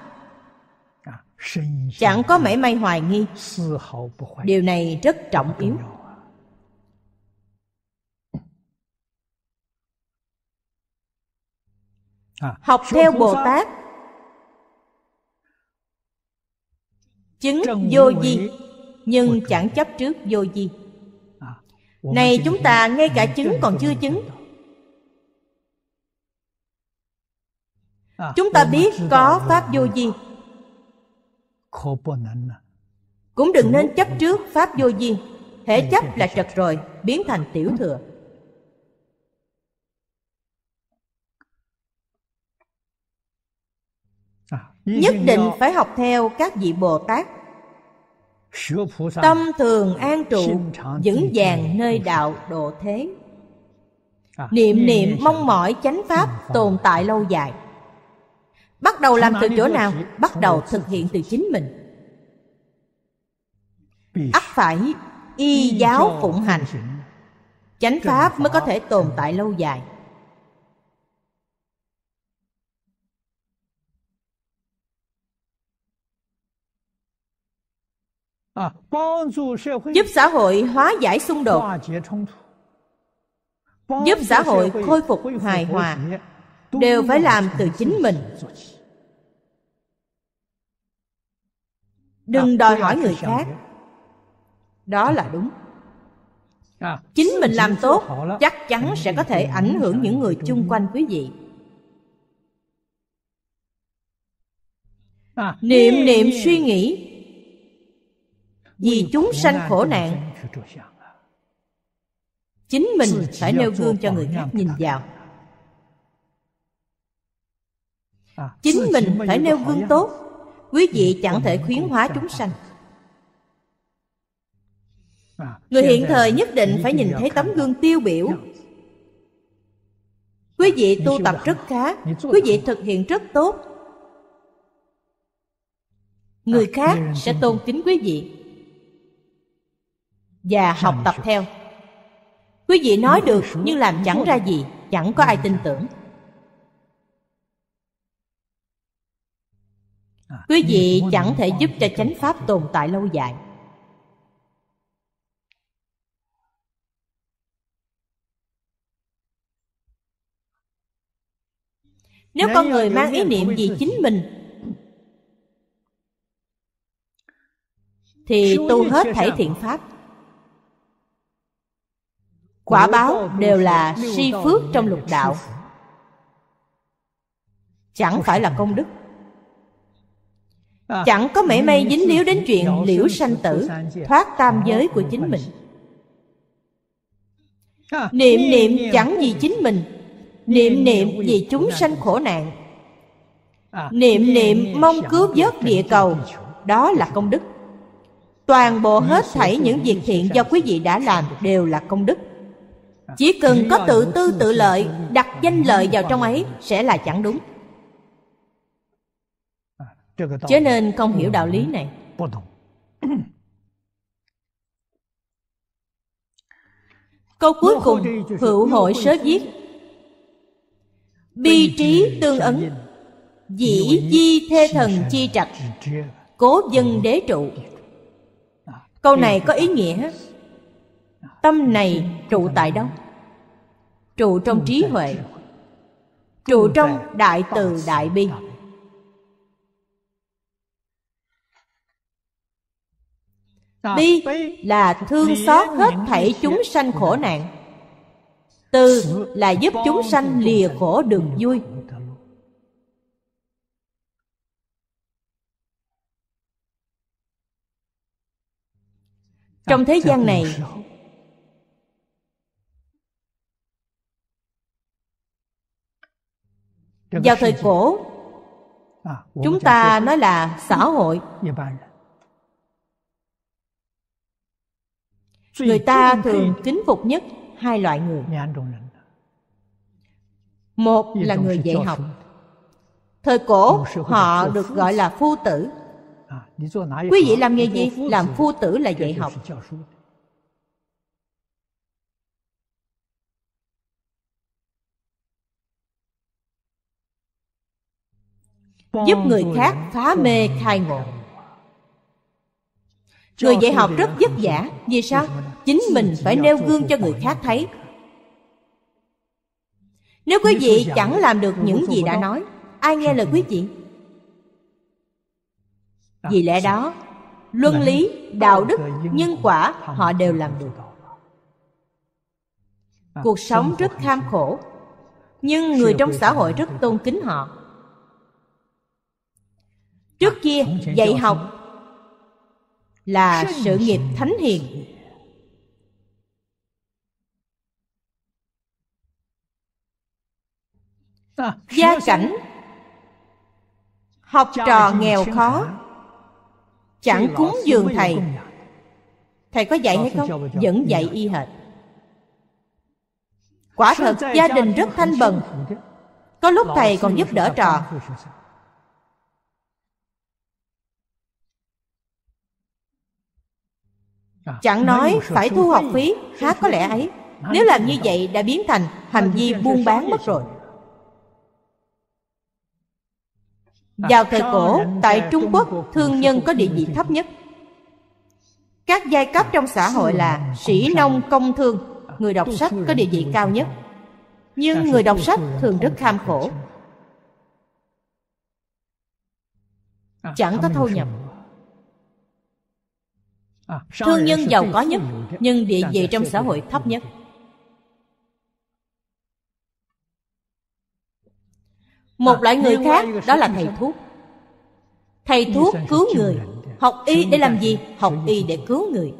chẳng có mảy may hoài nghi điều này rất trọng yếu học theo bồ tát chứng vô di nhưng chẳng chấp trước vô di à, này chúng ta ngay cả chứng còn chưa chứng à, chúng ta biết có pháp vô di à. cũng đừng nên chấp trước pháp vô di thể chấp là trật rồi biến thành tiểu thừa Ừ, Nhất ừ, định ừ. phải học theo các vị Bồ Tát Tâm thường an trụ vững vàng nơi đạo độ thế à, Niệm niệm mong mỏi chánh pháp tồn tại lâu dài Bắt đầu làm từ chỗ nào? Bắt đầu thực hiện từ chính mình ắt phải y giáo phụng hành Chánh pháp mới có thể tồn tại lâu dài giúp xã hội hóa giải xung đột giúp xã hội khôi phục hài hòa đều phải làm từ chính mình đừng đòi hỏi người khác đó là đúng chính mình làm tốt chắc chắn sẽ có thể ảnh hưởng những người chung quanh quý vị niệm niệm suy nghĩ vì chúng sanh khổ nạn chính mình phải nêu gương cho người khác nhìn vào à, chính mình phải nêu gương tốt quý vị chẳng thể khuyến hóa chúng sanh à, người hiện thời nhất định phải nhìn thấy tấm gương tiêu biểu dạ. quý dạ, vị tu tập rất khá quý vị thực hiện rất tốt người à, khác sẽ tôn kính quý vị và học tập theo quý vị nói được nhưng làm chẳng ra gì chẳng có ai tin tưởng à, quý vị chẳng thể giúp cho chánh pháp tồn tại lâu dài nếu con người mang ý niệm vì chính mình thì tu hết thể thiện pháp quả báo đều là si phước trong lục đạo chẳng phải là công đức à, chẳng có mảy may dính líu đến chuyện liễu sanh tử thoát tam giới của à, chính mình niệm niệm chẳng vì chính mình niệm niệm vì chúng sanh khổ nạn à, niệm niệm mong cứu vớt địa cầu đó là công đức toàn bộ hết thảy những việc thiện do quý vị đã làm đều là công đức chỉ cần có tự tư tự lợi đặt danh lợi vào trong ấy sẽ là chẳng đúng cho nên không hiểu đạo lý này câu cuối cùng hữu hội sớ viết bi trí tương ấn dĩ di thê thần chi trạch cố dân đế trụ câu này có ý nghĩa tâm này trụ tại đâu trụ trong trí huệ trụ trong đại từ đại bi bi là thương xót hết thảy chúng sanh khổ nạn từ là giúp chúng sanh lìa khổ đường vui trong thế gian này vào thời cổ à, chúng ta nói là xã hội người ta thường kính phục nhất hai loại người một là người dạy học thời cổ họ được gọi là phu tử à, quý vị làm nghề gì làm phu tử là dạy học giúp người khác phá mê khai ngộ người dạy học rất vất vả vì sao chính mình phải nêu gương cho người khác thấy nếu quý vị chẳng làm được những gì đã nói ai nghe lời quý vị vì lẽ đó luân lý đạo đức nhân quả họ đều làm được cuộc sống rất kham khổ nhưng người trong xã hội rất tôn kính họ trước kia dạy học là sự nghiệp thánh hiền gia cảnh học trò nghèo khó chẳng cúng dường thầy thầy có dạy hay không vẫn dạy y hệt quả thật gia đình rất thanh bần có lúc thầy còn giúp đỡ trò Ờ, Chẳng nói phải thu học phí Khá có lẽ ấy Nếu làm như vậy đã biến thành hành vi buôn bán mất rồi ờ, Vào thời cổ, tại Trung Quốc, thương nhân có địa vị thấp nhất. Các giai cấp ờ, trong xã hội là sĩ nông công thương, người đọc sách có địa vị cao nhất. Nhưng người đọc sách thường rất kham khổ. Chẳng có thu nhập. À, thương nhân giàu có nhất nhưng địa vị trong xã hội thấp nhất một à, loại người khác đó là thầy thuốc thầy thuốc cứu người học y để làm gì học y để cứu người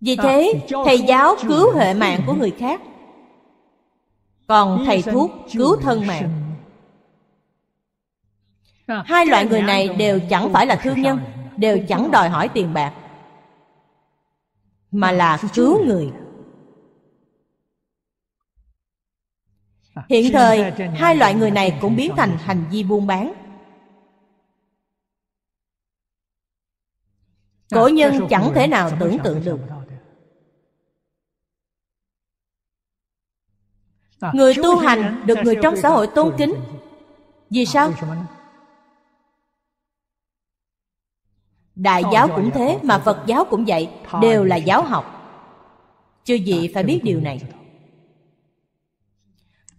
vì à, thế thầy giáo cứu hệ mạng của người khác còn thầy thuốc cứu thân mạng hai loại người này đều chẳng phải là thương nhân đều chẳng đòi hỏi tiền bạc mà là cứu người hiện thời hai loại người này cũng biến thành hành vi buôn bán cổ nhân chẳng thể nào tưởng tượng được người tu hành được người trong xã hội tôn kính vì sao Đại giáo cũng thế mà Phật giáo cũng vậy Đều là giáo học Chư vị phải biết điều này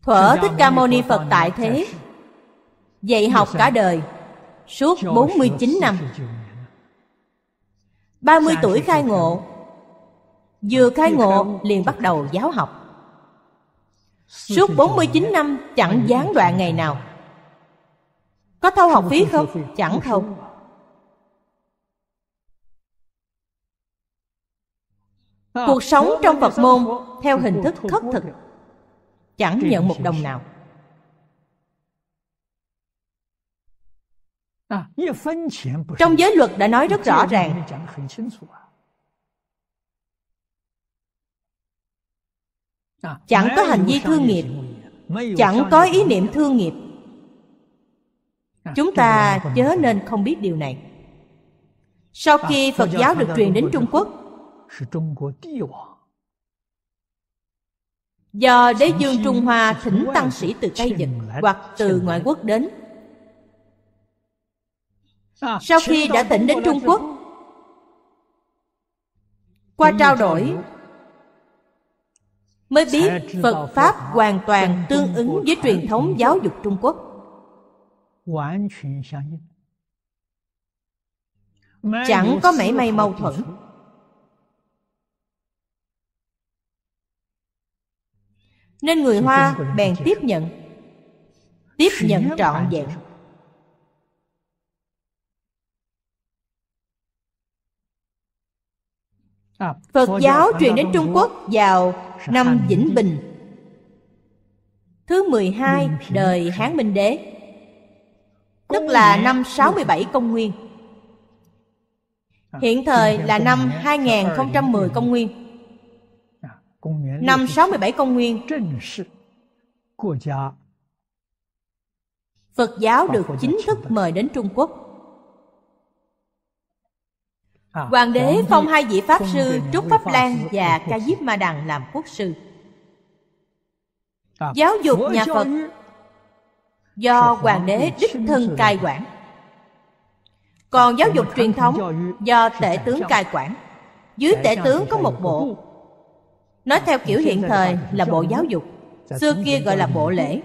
Thuở Thích Ca Mâu Ni Phật tại thế Dạy học cả đời Suốt 49 năm 30 tuổi khai ngộ Vừa khai ngộ liền bắt đầu giáo học Suốt 49 năm chẳng gián đoạn ngày nào Có thâu học phí không? Chẳng thâu. Cuộc sống trong Phật môn theo hình thức khất thực Chẳng nhận một đồng nào à. Trong giới luật đã nói rất rõ ràng à. À, Chẳng có hành vi thương nghiệp Chẳng có ý niệm thương nghiệp Chúng ta chớ nên không biết điều này Sau khi Phật giáo được truyền đến Trung Quốc Do đế dương Trung Hoa thỉnh tăng sĩ từ Tây Dịch hoặc từ ngoại quốc đến Sau khi đã tỉnh đến Trung Quốc Qua trao đổi Mới biết Phật Pháp hoàn toàn tương ứng với truyền thống giáo dục Trung Quốc Chẳng có mảy may mâu thuẫn Nên người Hoa bèn tiếp nhận Tiếp nhận trọn vẹn à, Phật giáo truyền đến Trung Quốc vào năm Vĩnh Bình Thứ 12 đời Hán Minh Đế Tức là năm 67 công nguyên à, Hiện thời là năm 2010 công nguyên Năm 67 công nguyên Phật giáo được chính thức mời đến Trung Quốc à, Hoàng đế phong hai vị Pháp sư Trúc Pháp Lan và Ca Diếp Ma Đằng làm quốc sư à, Giáo dục nhà Phật do Hoàng đế đích thân cai quản à, Còn giáo dục truyền thống do tể tướng cai quản Dưới tể tướng có một bộ nói theo kiểu hiện thời là bộ giáo dục dạ, xưa kia gọi là bộ lễ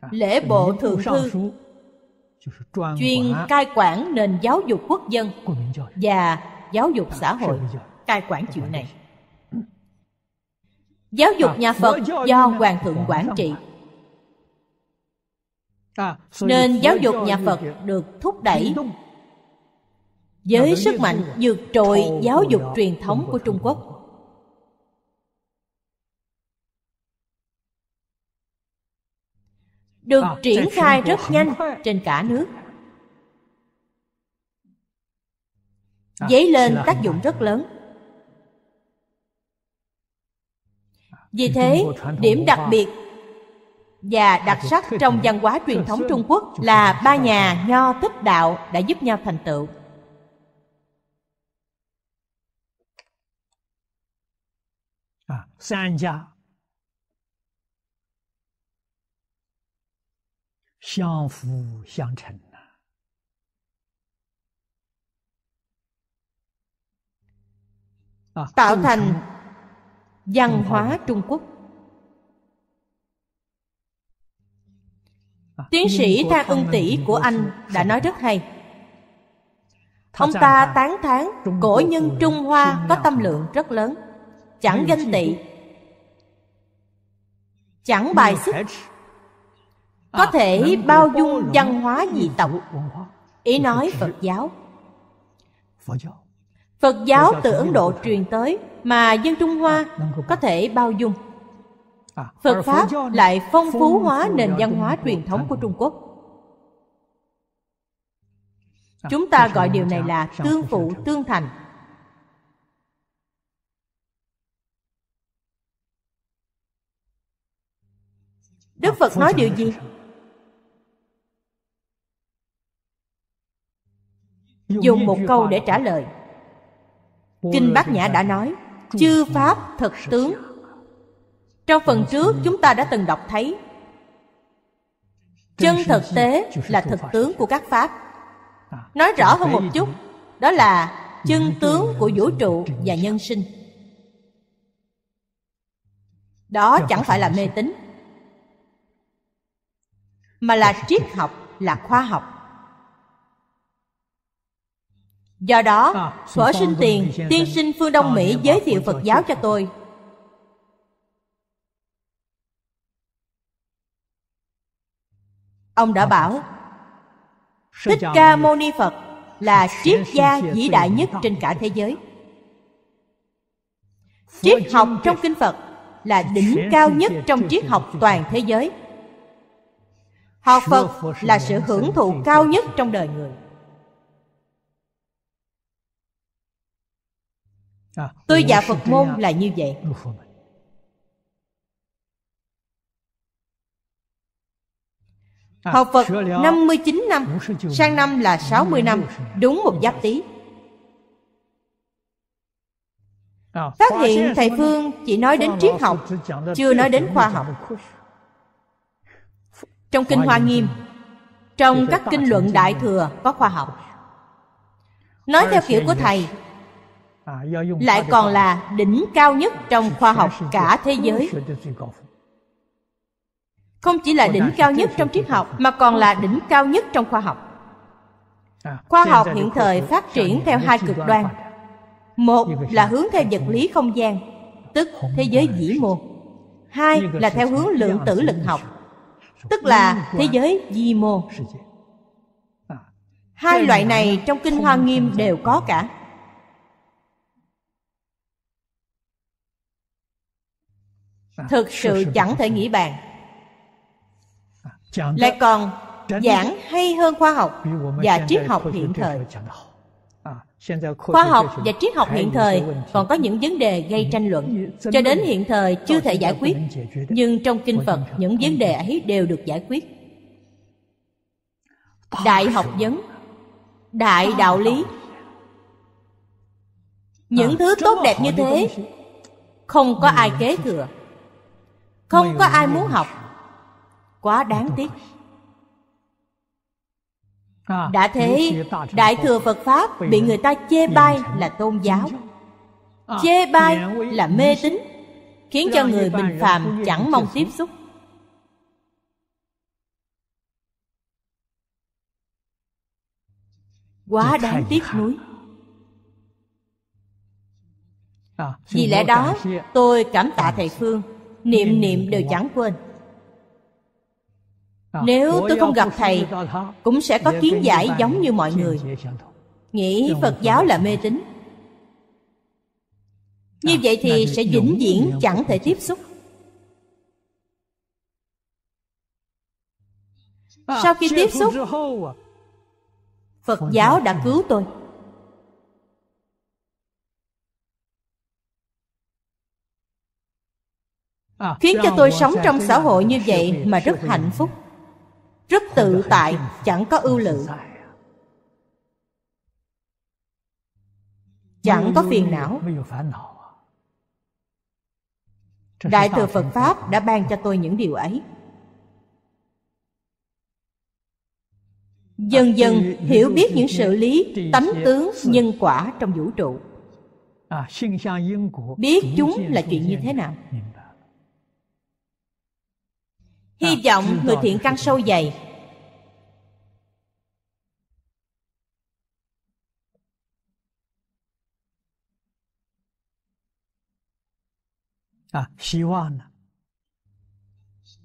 à, lễ bộ thượng thư chuyên cai quản nền giáo dục quốc dân và giáo dục à, xã hội cai quản chuyện này giáo dục à, nhà phật do hoàng thượng quản trị nên giáo dục nhà phật được thúc đẩy với sức mạnh vượt trội giáo dục truyền thống của trung quốc được ờ, triển khai rất nhanh trên cả nước à, dấy lên tác dụng rất lớn vì thế điểm đặc biệt và đặc sắc trong văn hóa truyền thống trung quốc là ba nhà nho tích đạo đã giúp nhau thành tựu à, 相辅相成呐、啊。À, tạo thành văn hóa Trung Quốc. À, Tiến sĩ Tha Ưng Tỷ của Anh đã nói rất hay. Ông ta tán thán cổ nhân Trung Hoa có tâm lượng rất lớn, chẳng ganh tị, chẳng bài xích, có à, thể bao dung văn hóa dị tộc ý nói phật giáo phật giáo từ ấn độ truyền tới mà dân trung hoa à, có thể bao dung à, phật pháp lại phong phú hóa nền văn hóa truyền thống của trung quốc chúng ta gọi điều này là tương phụ tương thành đức phật nói điều gì dùng một câu để trả lời kinh bát nhã đã nói chư pháp thật tướng trong phần trước chúng ta đã từng đọc thấy chân thực tế là thực tướng của các pháp à, nói rõ hơn một chút đó là chân tướng của vũ trụ và nhân sinh đó chẳng phải là mê tín mà là triết học là khoa học Do đó, thuở sinh tiền, tiên sinh phương Đông Mỹ giới thiệu Phật giáo cho tôi. Ông đã bảo, Thích Ca Mâu Ni Phật là triết gia vĩ đại nhất trên cả thế giới. Triết học trong Kinh Phật là đỉnh cao nhất trong triết học toàn thế giới. Học Phật là sự hưởng thụ cao nhất trong đời người. À, Tôi giả Phật môn à, là như vậy à, Học Phật 59 năm Sang năm là 60 năm Đúng một giáp tí Phát hiện thầy Phương chỉ nói đến triết học Chưa nói đến khoa học Trong Kinh Hoa Nghiêm Trong các kinh luận Đại Thừa có khoa học Nói theo kiểu của thầy À, lại còn là đỉnh cao nhất trong khoa học cả thế giới không chỉ là đỉnh cao nhất trong triết học mà còn là đỉnh cao nhất trong khoa học à, khoa học hiện thời phát triển theo hai cực đoan một là hướng theo vật lý không gian tức thế giới vĩ mô à, hai là theo hướng lượng tử lực học tức là thế giới vi mô hai loại này trong kinh hoa nghiêm đều có cả thực sự chẳng thể nghĩ bàn à, lại còn giảng hay hơn khoa học à, và triết học hiện thời khoa học và triết học hiện thời còn có những vấn đề gây tranh luận cho đến hiện thời chưa thể giải quyết nhưng trong kinh phật những vấn đề ấy đều được giải quyết đại học vấn đại đạo lý những à, thứ tốt đẹp như thế không có ai kế thừa không có ai muốn học quá đáng tiếc à, đã thế đại thừa phật pháp bị người ta chê bai là tôn giáo à, chê bai là mê tín khiến cho người bình phàm chẳng mong tiếp xúc quá đáng tiếc núi à, vì lẽ đó tôi cảm tạ thầy phương niệm niệm đều chẳng quên nếu tôi không gặp thầy cũng sẽ có kiến giải giống như mọi người nghĩ phật giáo là mê tín như vậy thì sẽ vĩnh viễn chẳng thể tiếp xúc sau khi tiếp xúc phật giáo đã cứu tôi À, khiến cho tôi sống trong xã hội như vậy mà rất hạnh phúc rất tự tại chẳng có ưu lự chẳng có phiền não đại thừa phật pháp đã ban cho tôi những điều ấy dần dần hiểu biết những sự lý tánh tướng nhân quả trong vũ trụ à, biết chúng là chuyện như thế nào hy vọng người thiện căn sâu dày à,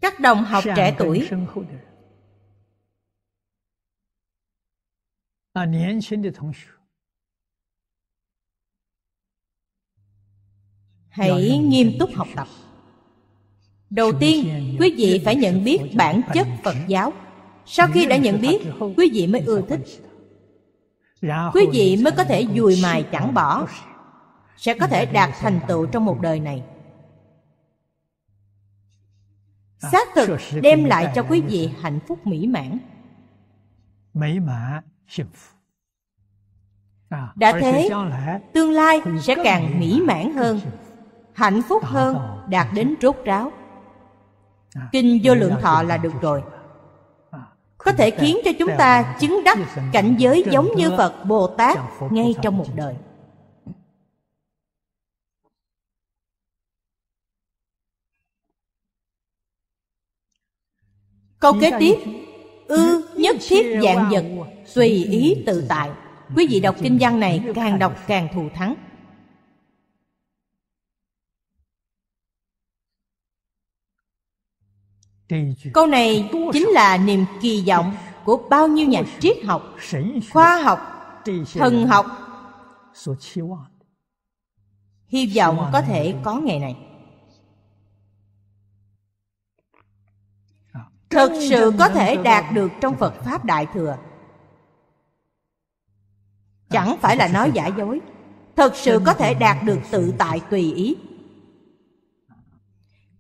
các đồng học trẻ tuổi à, hãy nghiêm túc học tập đầu tiên quý vị phải nhận biết bản chất phật giáo sau khi đã nhận biết quý vị mới ưa thích quý vị mới có thể dùi mài chẳng bỏ sẽ có thể đạt thành tựu trong một đời này xác thực đem lại cho quý vị hạnh phúc mỹ mãn à, đã thế tương lai sẽ càng mỹ mãn hơn hạnh phúc hơn đạt đến rốt ráo kinh vô lượng thọ là được rồi có thể khiến cho chúng ta chứng đắc cảnh giới giống như phật bồ tát ngay trong một đời câu kế tiếp ư ừ, nhất thiết dạng vật tùy ý tự tại quý vị đọc kinh văn này càng đọc càng thù thắng câu này chính là niềm kỳ vọng của bao nhiêu nhà triết học khoa học thần học hy vọng có thể có ngày này à, thực sự có thể đạt được trong phật pháp đại thừa à, chẳng phải là nói giả dối thực sự có thể đạt được tự tại tùy ý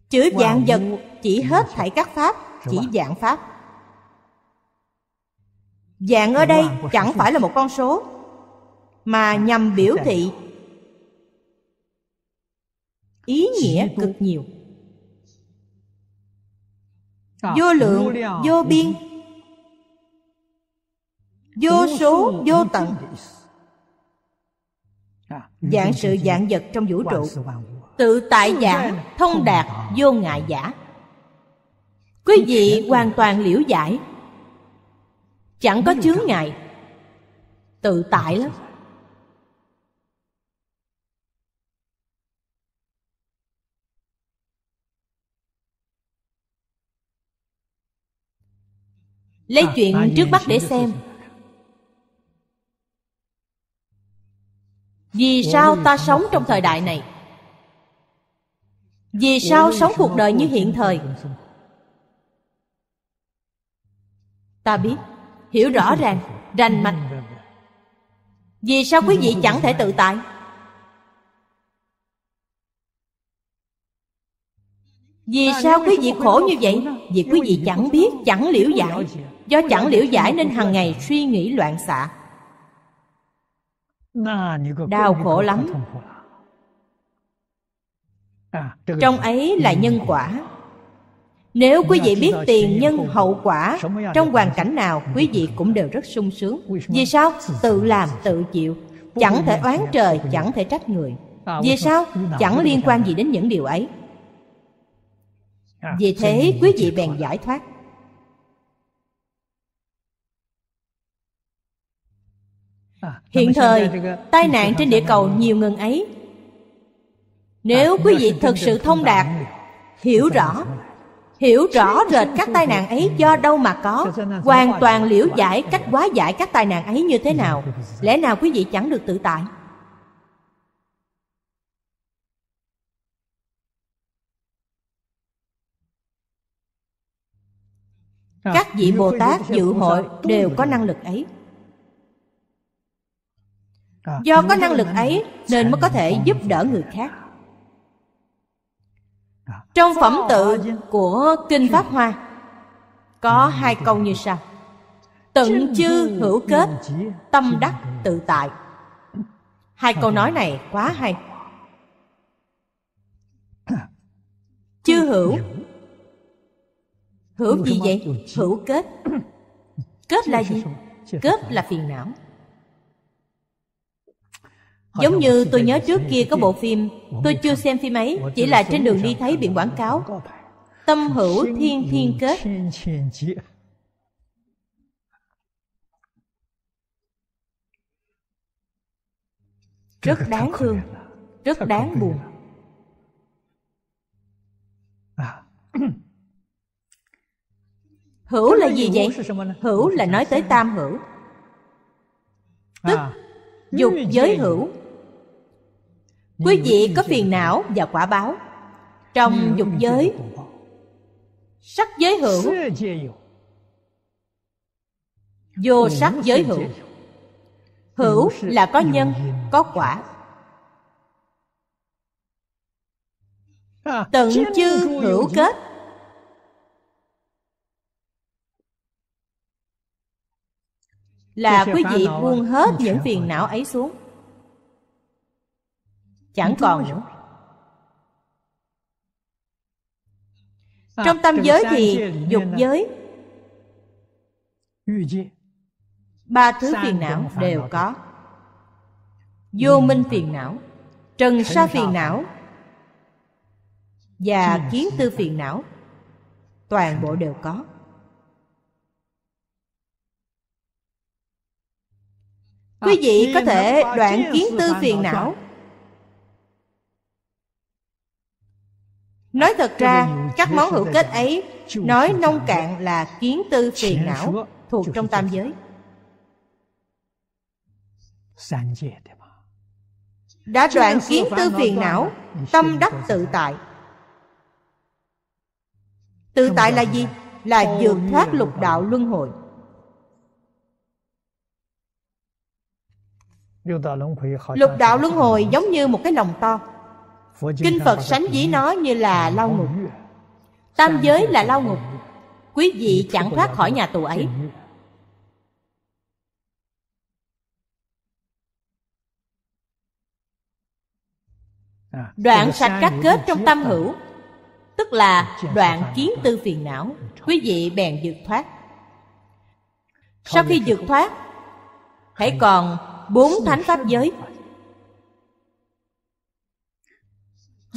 Chữ dạng vật chỉ hết thảy các pháp Chỉ dạng pháp Dạng ở đây chẳng phải là một con số Mà à, nhằm biểu thị Ý nghĩa cực nhiều Vô lượng, vô biên Vô số, vô tận à, Dạng sự dạng vật trong vũ trụ Tự tại giảng thông đạt vô ngại giả Quý vị hoàn toàn liễu giải Chẳng có chướng ngại Tự tại lắm Lấy à, chuyện trước mắt để xem Vì sao ta sống trong thời đại này vì sao sống cuộc đời như hiện thời ta biết hiểu rõ ràng ừ, rành mạch vì sao quý vị chẳng thể tự tại Vì à, sao quý vị khổ như vậy? Vì quý vị chẳng biết, chẳng liễu giải à? Do chẳng liễu giải nên hàng ngày suy nghĩ loạn xạ Đau khổ lắm À? trong ấy là nhân quả nếu quý vị biết tiền nhân hậu quả trong hoàn cảnh nào quý vị cũng đều rất sung sướng vì sao tự làm tự chịu chẳng thể oán trời chẳng thể trách người à, vì sao chẳng liên quan gì đến những điều ấy à, vì thế quý vị bèn giải thoát Hiện thời, tai nạn trên địa cầu nhiều ngần ấy nếu à, quý vị thực sự thông đạt hiểu rõ hiểu rõ rệt các tai nạn ấy do đâu mà có hoàn toàn liễu giải cách hóa giải các tai nạn ấy như thế nào lẽ nào quý vị chẳng được tự tại các vị bồ tát dự hội đều có năng lực ấy do có năng lực ấy nên mới có thể giúp đỡ người khác trong phẩm tự của kinh pháp hoa có hai câu như sau tận chư hữu kết tâm đắc tự tại hai câu nói này quá hay chư hữu hữu gì vậy hữu kết kết là gì kết là phiền não Giống như tôi nhớ trước kia có bộ phim Tôi chưa xem phim ấy Chỉ là trên đường đi thấy biển quảng cáo Tâm hữu thiên thiên kết Rất đáng thương Rất đáng buồn à. Hữu là à. gì vậy? Hữu là nói tới tam hữu Tức dục giới hữu quý vị có phiền não và quả báo trong dục giới sắc giới hữu vô sắc giới hữu hữu là có nhân có quả tận chư hữu kết là quý vị buông hết những phiền não ấy xuống chẳng còn nữa à, trong tam giới thì dục giới ba thứ phiền não đều có vô ừ, minh phiền não trần sa phiền não và kiến tư phiền não toàn bộ đều có quý à, vị có thể đoạn kiến tư phiền não Nói thật ra, các món hữu kết ấy nói nông cạn là kiến tư phiền não thuộc trong tam giới. Đã đoạn kiến tư phiền não, tâm đắc tự tại. Tự tại là gì? Là vượt thoát lục đạo luân hồi. Lục đạo luân hồi giống như một cái lòng to kinh phật sánh ví nó như là lao ngục tam giới là lao ngục quý vị chẳng thoát khỏi nhà tù ấy à, đoạn sạch các kết trong tam hữu tức là đoạn kiến tư phiền não quý vị bèn vượt thoát sau khi vượt thoát hãy còn bốn thánh pháp giới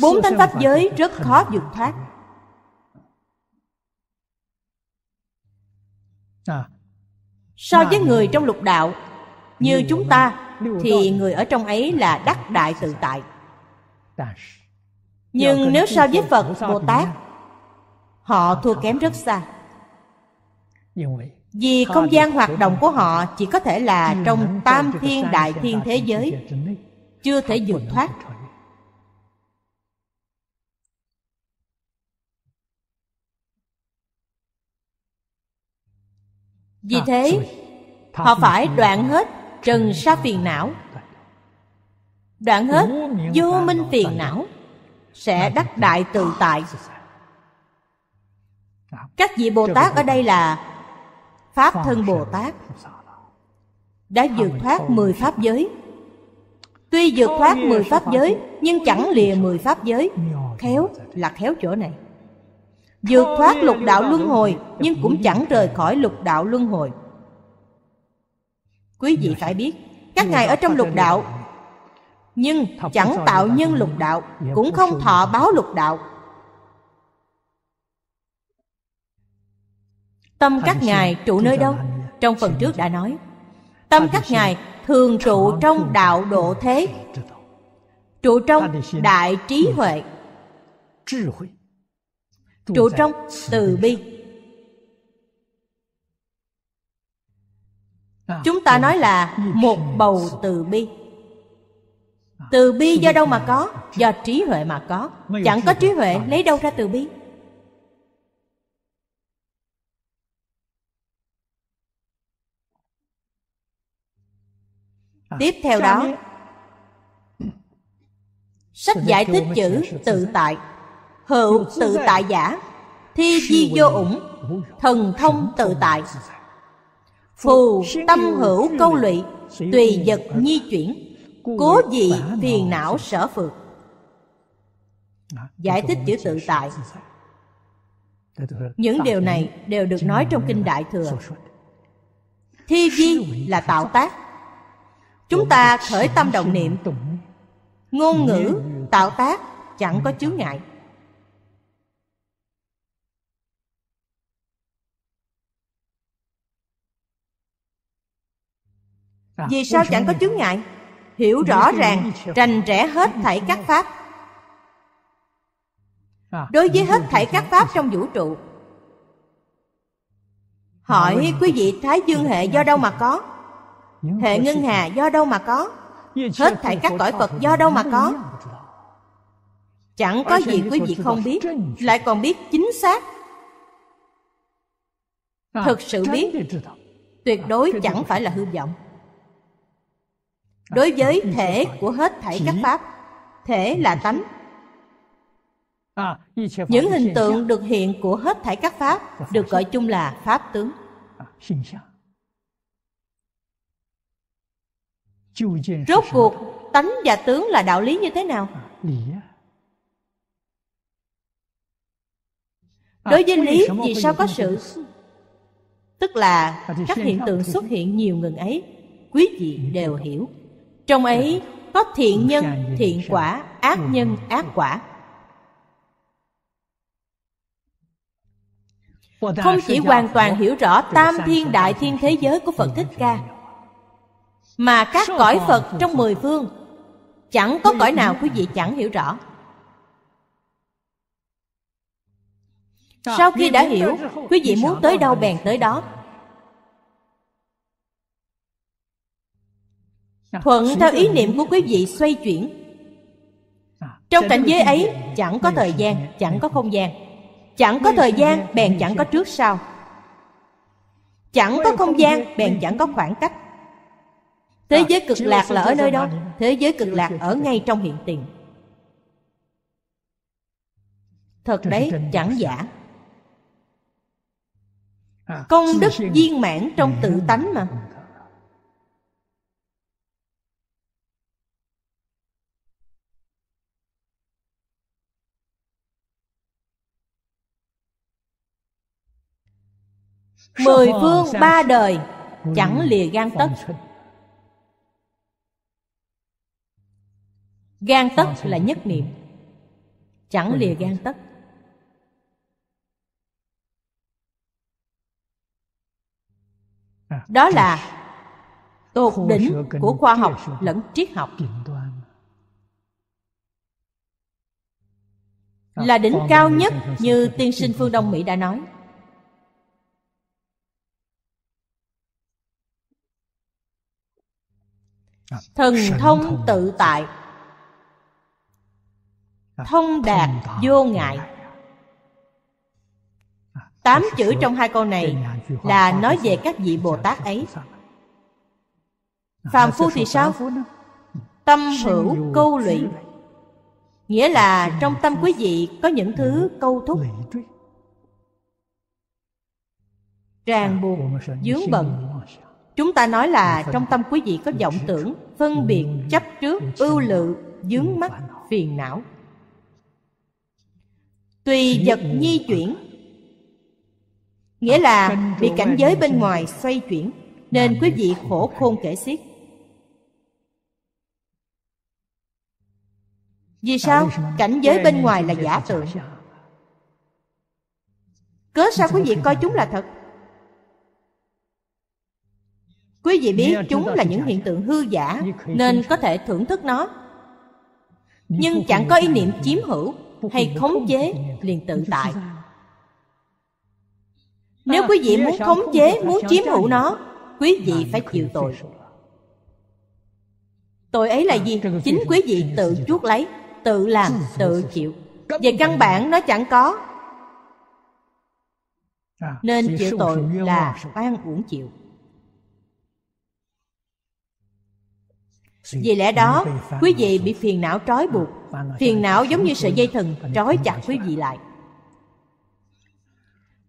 bốn thánh pháp giới rất khó vượt thoát à. so với người trong lục đạo như chúng ta thì người ở trong ấy là đắc đại tự tại nhưng nếu so với phật bồ tát họ thua kém rất xa vì không gian hoạt động của họ chỉ có thể là trong tam thiên đại thiên thế giới chưa thể vượt thoát vì thế họ phải đoạn hết trần sa phiền não đoạn hết vô minh phiền não sẽ đắc đại tự tại các vị bồ tát ở đây là pháp thân bồ tát đã vượt thoát mười pháp giới tuy vượt thoát mười pháp giới nhưng chẳng lìa mười pháp giới khéo là khéo chỗ này vượt thoát lục đạo luân hồi nhưng cũng chẳng rời khỏi lục đạo luân hồi quý vị dạ. phải biết các ngài ở trong lục đạo nhưng chẳng tạo nhân lục đạo dạ, cũng không thọ báo lục đạo tâm các ngài trụ nơi đâu trong phần trước đã nói tâm các ngài thường trụ trong đạo độ thế trụ trong đại trí huệ trụ trong từ bi à, chúng ta nói là một bầu từ bi à, từ bi do đâu mà có do trí huệ mà có chẳng có trí huệ lấy đâu ra từ bi à, tiếp theo đó sách giải thích chữ tự tại hữu tự tại giả thi di vô ủng thần thông tự tại phù tâm hữu câu lụy tùy vật nhi chuyển cố dị phiền não sở phược dạ, giải thích chữ tự tại dạ, những điều này đều được nói trong kinh đại thừa thi di là tạo tác chúng ta khởi tâm động niệm ngôn ngữ tạo tác chẳng có chướng ngại Vì sao chẳng có chướng ngại Hiểu rõ ràng Rành rẽ hết thảy các pháp Đối với hết thảy các pháp trong vũ trụ Hỏi quý vị Thái Dương hệ do đâu mà có Hệ Ngân Hà do đâu mà có Hết thảy các cõi Phật do đâu mà có Chẳng có gì quý vị không biết Lại còn biết chính xác Thực sự biết Tuyệt đối chẳng phải là hư vọng đối với thể của hết thảy các pháp thể là tánh à, những hình tượng được hiện của hết thảy các pháp được gọi chung là pháp tướng à, rốt cuộc tánh và tướng là đạo lý như thế nào à, đối với lý vì sao có sự tức là các hiện tượng xuất hiện nhiều ngừng ấy quý vị đều hiểu trong ấy có thiện nhân thiện quả ác nhân ác quả không chỉ hoàn toàn hiểu rõ tam thiên đại thiên thế giới của phật thích ca mà các cõi phật trong mười phương chẳng có cõi nào quý vị chẳng hiểu rõ sau khi đã hiểu quý vị muốn tới đâu bèn tới đó Dạ, thuận theo ý niệm của quý vị xoay chuyển dạ, trong cảnh giới ấy chẳng có thời gian chẳng dạ. có không gian chẳng có thời gian bèn chẳng có trước sau chẳng có không gian bèn chẳng có khoảng cách thế giới cực lạc là ở nơi đó thế giới cực lạc ở ngay trong hiện tiền thật đấy chẳng giả à, công đức viên mãn trong tự tánh mà Mười phương ba đời Chẳng lìa gan tất Gan tất là nhất niệm Chẳng lìa gan tất à, Đó là tột đỉnh của khoa học lẫn triết học là à, đỉnh cao nhất như tiên sinh phương đông mỹ đã nói thần thông tự tại thông đạt vô ngại tám chữ trong hai câu này là nói về các vị bồ tát ấy phàm phu thì sao tâm hữu câu lụy nghĩa là trong tâm quý vị có những thứ câu thúc ràng à, buộc dướng bận Chúng ta nói là trong tâm quý vị có vọng tưởng, phân biệt, chấp trước, ưu lự, dướng mắt, phiền não. Tùy vật nhi chuyển Nghĩa là bị cảnh giới bên ngoài xoay chuyển Nên quý vị khổ khôn kể xiết Vì sao? Cảnh giới bên ngoài là giả tượng Cớ sao quý vị coi chúng là thật? Quý vị biết chúng là những hiện tượng hư giả Nên có thể thưởng thức nó Nhưng chẳng có ý niệm chiếm hữu Hay khống chế liền tự tại Nếu quý vị muốn khống chế, muốn chiếm hữu nó Quý vị phải chịu tội Tội ấy là gì? Chính quý vị tự chuốc lấy Tự làm, tự chịu Về căn bản nó chẳng có à, Nên chịu tội là oan uổng chịu vì lẽ đó quý vị bị phiền não trói buộc phiền não giống như sợi dây thừng trói chặt quý vị lại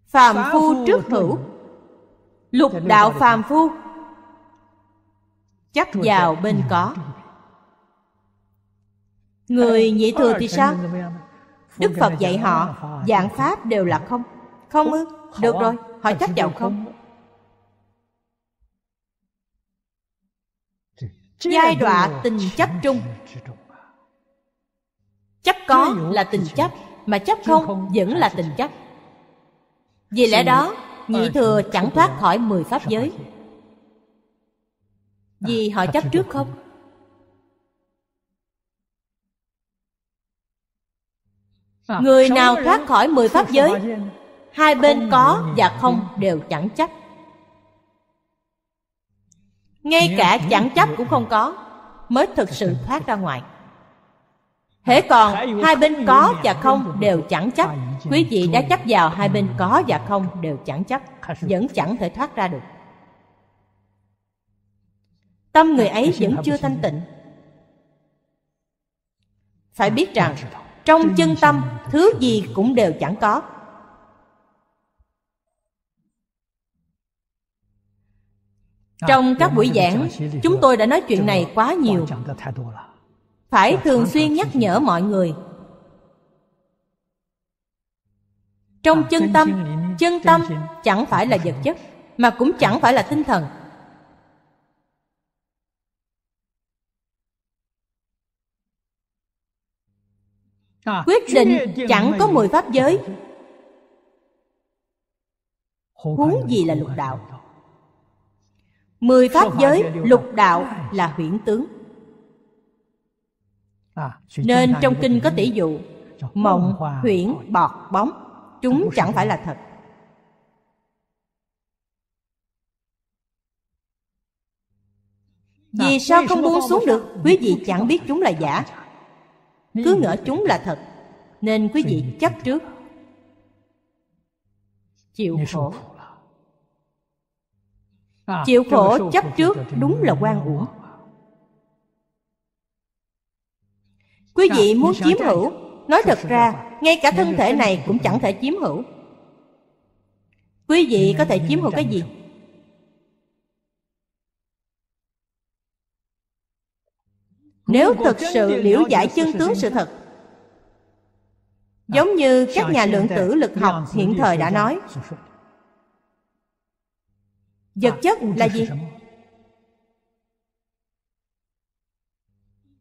phàm phu trước hữu lục đạo phàm phu chắc vào bên có người nhị thừa thì sao đức phật dạy họ dạng pháp đều là không không ư được rồi họ chắc vào không giai đoạn tình chấp trung à. chấp có là tình chấp mà chấp không vẫn là tình chấp vì lẽ đó nhị ờ, thừa chẳng à, à, thoát khỏi mười pháp giới vì họ chấp trước không người nào thoát khỏi mười pháp giới hai bên có và không đều chẳng chấp ngay cả chẳng chấp cũng không có mới thực sự thoát ra ngoài hễ còn hai bên có và không đều chẳng chấp quý vị đã chấp vào hai bên có và không đều chẳng chấp vẫn chẳng thể thoát ra được tâm người ấy vẫn chưa thanh tịnh phải biết rằng trong chân tâm thứ gì cũng đều chẳng có trong các buổi giảng chúng tôi đã nói chuyện này quá nhiều phải thường xuyên nhắc nhở mọi người trong chân tâm chân tâm chẳng phải là vật chất mà cũng chẳng phải là tinh thần quyết định chẳng có mười pháp giới huống gì là lục đạo mười pháp giới lục đạo là huyễn tướng à, nên trong kinh có tỷ dụ mộng huyễn bọt bóng chúng chẳng phải là thật vì sao không buông xuống được quý vị chẳng biết chúng là giả cứ ngỡ chúng là thật nên quý vị chấp trước chịu khổ À, chịu khổ chấp trước đúng là quan uổng quý vị muốn chiếm hữu nói thật ra ngay cả thân thể này cũng chẳng thể chiếm hữu quý vị có thể chiếm hữu cái gì nếu thực sự liễu giải chân tướng sự thật à, giống như các nhà lượng tử lực học hiện thời đã nói Ờ, vật chất là gì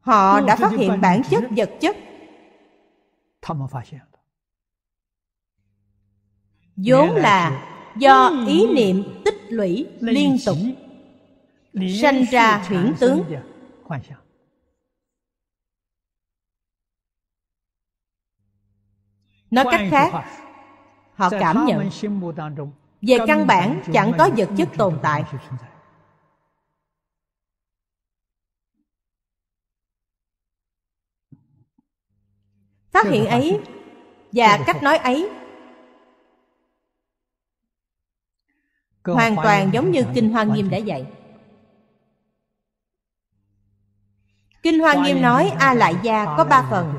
họ đã phát hiện bản chất vật chất vốn là do ý niệm tích lũy liên tục sanh ra huyễn tướng nói cách khác họ cảm nhận về căn bản chẳng có vật chất tồn tại phát hiện ấy và cách nói ấy hoàn toàn giống như kinh hoa nghiêm đã dạy kinh hoa nghiêm nói a lại gia có ba phần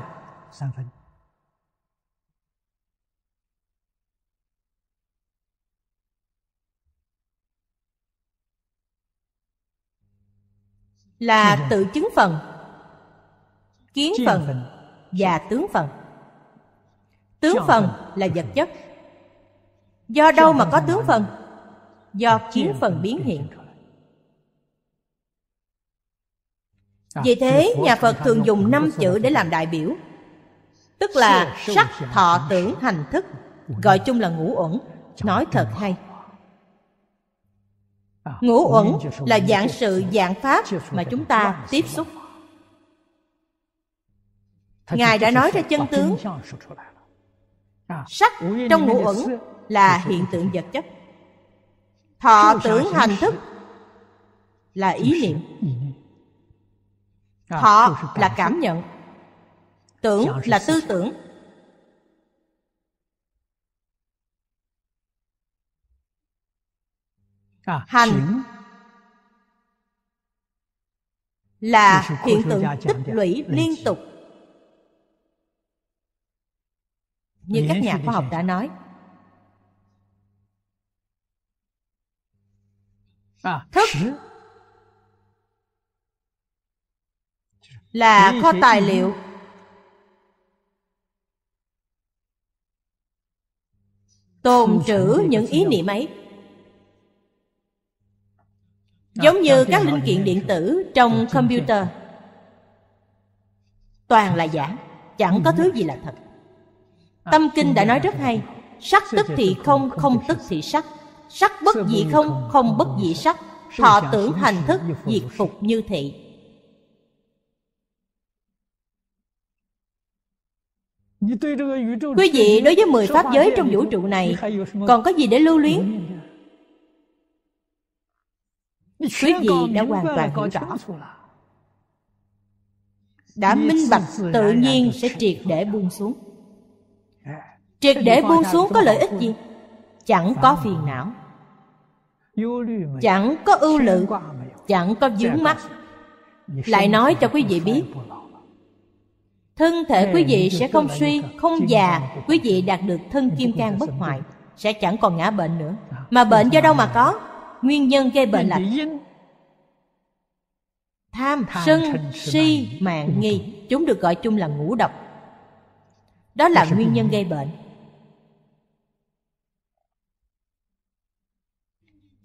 là tự chứng phần kiến phần và tướng phần tướng phần là vật chất do đâu mà có tướng phần do kiến phần biến hiện vì à, thế nhà phật thường dùng năm chữ để làm đại biểu tức là sắc thọ tưởng hành thức gọi chung là ngũ uẩn nói thật hay À, ngũ uẩn là dạng sự dạng pháp mà chúng ta tiếp xúc ngài đã nói ra chân tướng sắc trong ngũ uẩn là hiện tượng vật chất thọ tưởng hành thức là ý niệm thọ à, là cảm nhận tưởng là tư tưởng À, hành là hiện tượng tích lũy liên tục như các nhà khoa học đã nói à, thức là kho tài liệu tồn trữ những ý niệm ấy Ờ, giống như các linh kiện điện tử trong computer toàn là giả chẳng ừ. có thứ gì là thật à, tâm kinh đã nói rất hay sắc tức thì không không tức thì sắc sắc bất dị không không bất dị sắc thọ tưởng hành thức diệt phục như thị quý vị đối với mười pháp giới trong vũ trụ này còn có gì để lưu luyến quý vị đã hoàn toàn hiểu rõ đã minh bạch tự nhiên sẽ triệt để buông xuống à, triệt để buông xuống có lợi ích gì chẳng có phiền não chẳng có ưu lự chẳng có dướng mắt lại nói cho quý vị biết thân thể quý vị sẽ không suy không già quý vị đạt được thân kim cang bất hoại sẽ chẳng còn ngã bệnh nữa mà bệnh do đâu mà có nguyên nhân gây bệnh là tham sân si mạng nghi chúng được gọi chung là ngũ độc đó là dạ, nguyên nhân gây bệnh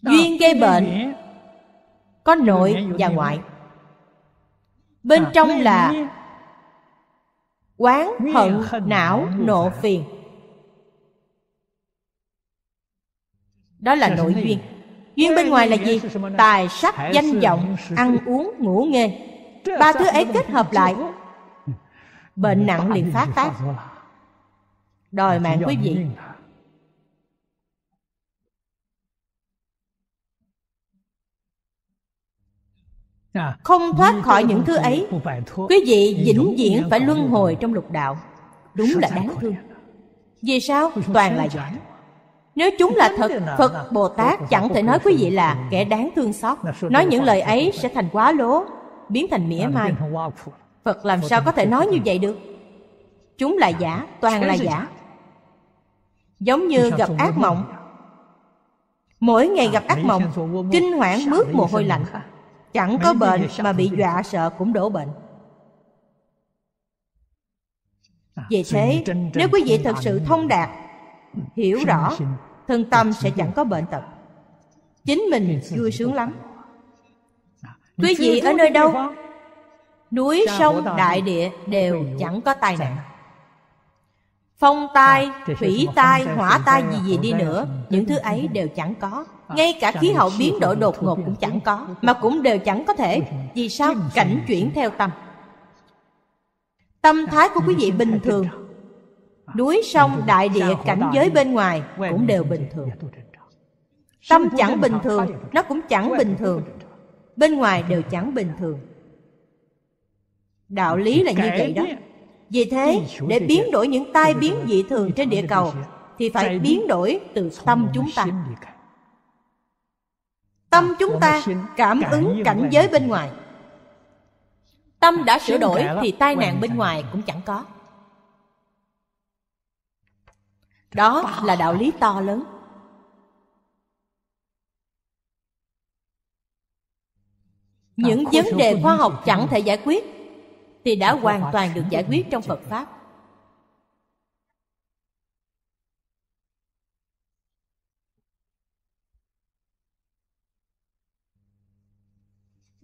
duyên gây bệnh có nội và ngoại bên à, trong là quán hận não nộ phiền đó là dạ, nội duyên Duyên bên ngoài là gì? Tài sắc, danh vọng, ăn uống, ngủ nghề Ba thứ ấy kết hợp lại Bệnh nặng liền phát tác Đòi mạng quý vị à, Không thoát khỏi những thứ ấy Quý vị vĩnh viễn phải luân hồi trong lục đạo Đúng là đáng thương Vì sao? Toàn là giảng nếu chúng là thật, Phật Bồ Tát chẳng thể nói quý vị là kẻ đáng thương xót. Nói những lời ấy sẽ thành quá lố, biến thành mỉa mai. Phật làm sao có thể nói như vậy được? Chúng là giả, toàn là giả. Giống như gặp ác mộng. Mỗi ngày gặp ác mộng, kinh hoảng mướt mồ hôi lạnh. Chẳng có bệnh mà bị dọa sợ cũng đổ bệnh. À, Vì thế, nếu quý vị thật sự thông đạt, hiểu rõ thân tâm sẽ chẳng có bệnh tật chính mình vui sướng lắm quý vị ở nơi đâu núi sông đại địa đều chẳng có tai nạn phong tai thủy tai hỏa tai gì à? gì đi nữa à? những thứ ấy đều chẳng có à, ngay cả khí hậu biến đổi đột ngột cũng chẳng có mà cũng đều chẳng có thể vì sao cảnh chuyển theo tâm tâm thái của quý vị bình thường núi sông đại địa cảnh giới bên ngoài cũng đều bình thường tâm chẳng bình thường nó cũng chẳng bình thường bên ngoài đều chẳng bình thường đạo lý là như vậy đó vì thế để biến đổi những tai biến dị thường trên địa cầu thì phải biến đổi từ tâm chúng ta tâm à, chúng ta cảm ứng cảnh giới bên ngoài tâm đã sửa đổi thì tai nạn bên ngoài cũng chẳng có đó là đạo lý to lớn những vấn đề khoa học chẳng thể giải quyết thì đã hoàn toàn được giải quyết trong phật pháp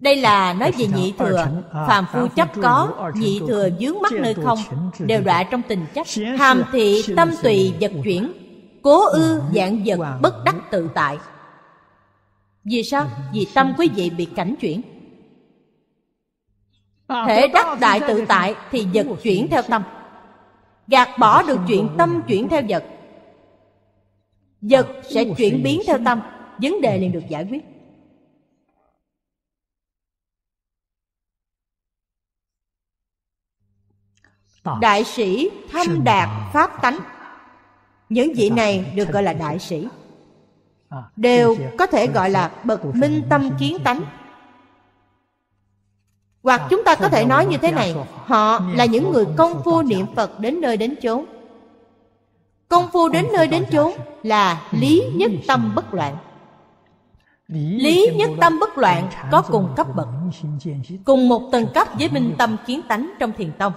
đây là ờ, nói về nhị thừa à, phàm à, phu chấp có nhị thừa dướng mắt nơi không đều đọa trong tình chấp hàm thị tâm tùy vật chuyển cố ư dạng vật bất đắc tự tại vì sao vì tâm quý vị bị cảnh chuyển à, thể đắc đại tự tại thì vật chuyển theo tâm gạt bỏ được chuyện tâm chuyển theo vật vật sẽ chuyển biến theo tâm vấn đề liền ừ. được giải quyết đại sĩ thâm đạt pháp tánh những vị này được gọi là đại sĩ à, đều có thể gọi là bậc minh tâm kiến tánh hoặc à, chúng ta có thể nói như thế này họ là những người công phu niệm phật đến nơi đến chốn à, công phu đến nơi đến chốn là ừ, lý nhất tâm bất loạn lý nhất tâm bất loạn có cùng cấp bậc cùng một tầng cấp với minh tâm kiến tánh trong thiền tông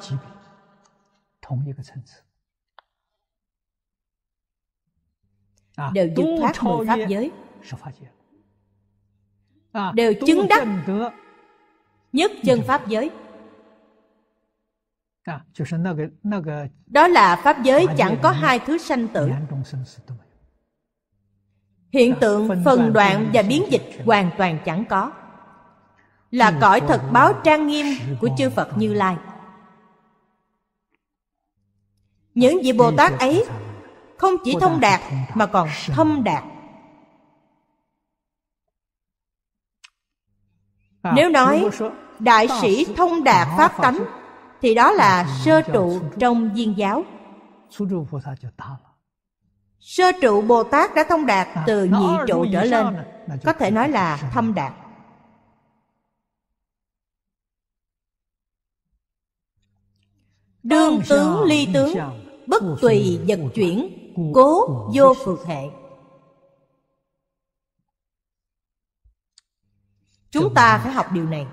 À, đều vượt thoát mười pháp giới, à, đều chứng đắc nhất chân pháp giới. Đó là pháp giới chẳng có hai thứ sanh tử. Hiện tượng phần đoạn và biến dịch hoàn toàn chẳng có. Là cõi thật báo trang nghiêm của chư Phật Như Lai những vị bồ tát ấy không chỉ thông đạt mà còn thâm đạt à, nếu nói đại sĩ thông đạt pháp tánh thì đó là sơ trụ trong viên giáo sơ trụ bồ tát đã thông đạt à, từ nhị trụ trở lên có thể nói là thâm đạt đương tướng ly tướng bất tùy vận chuyển cố vô phượt hệ chúng ta phải học điều này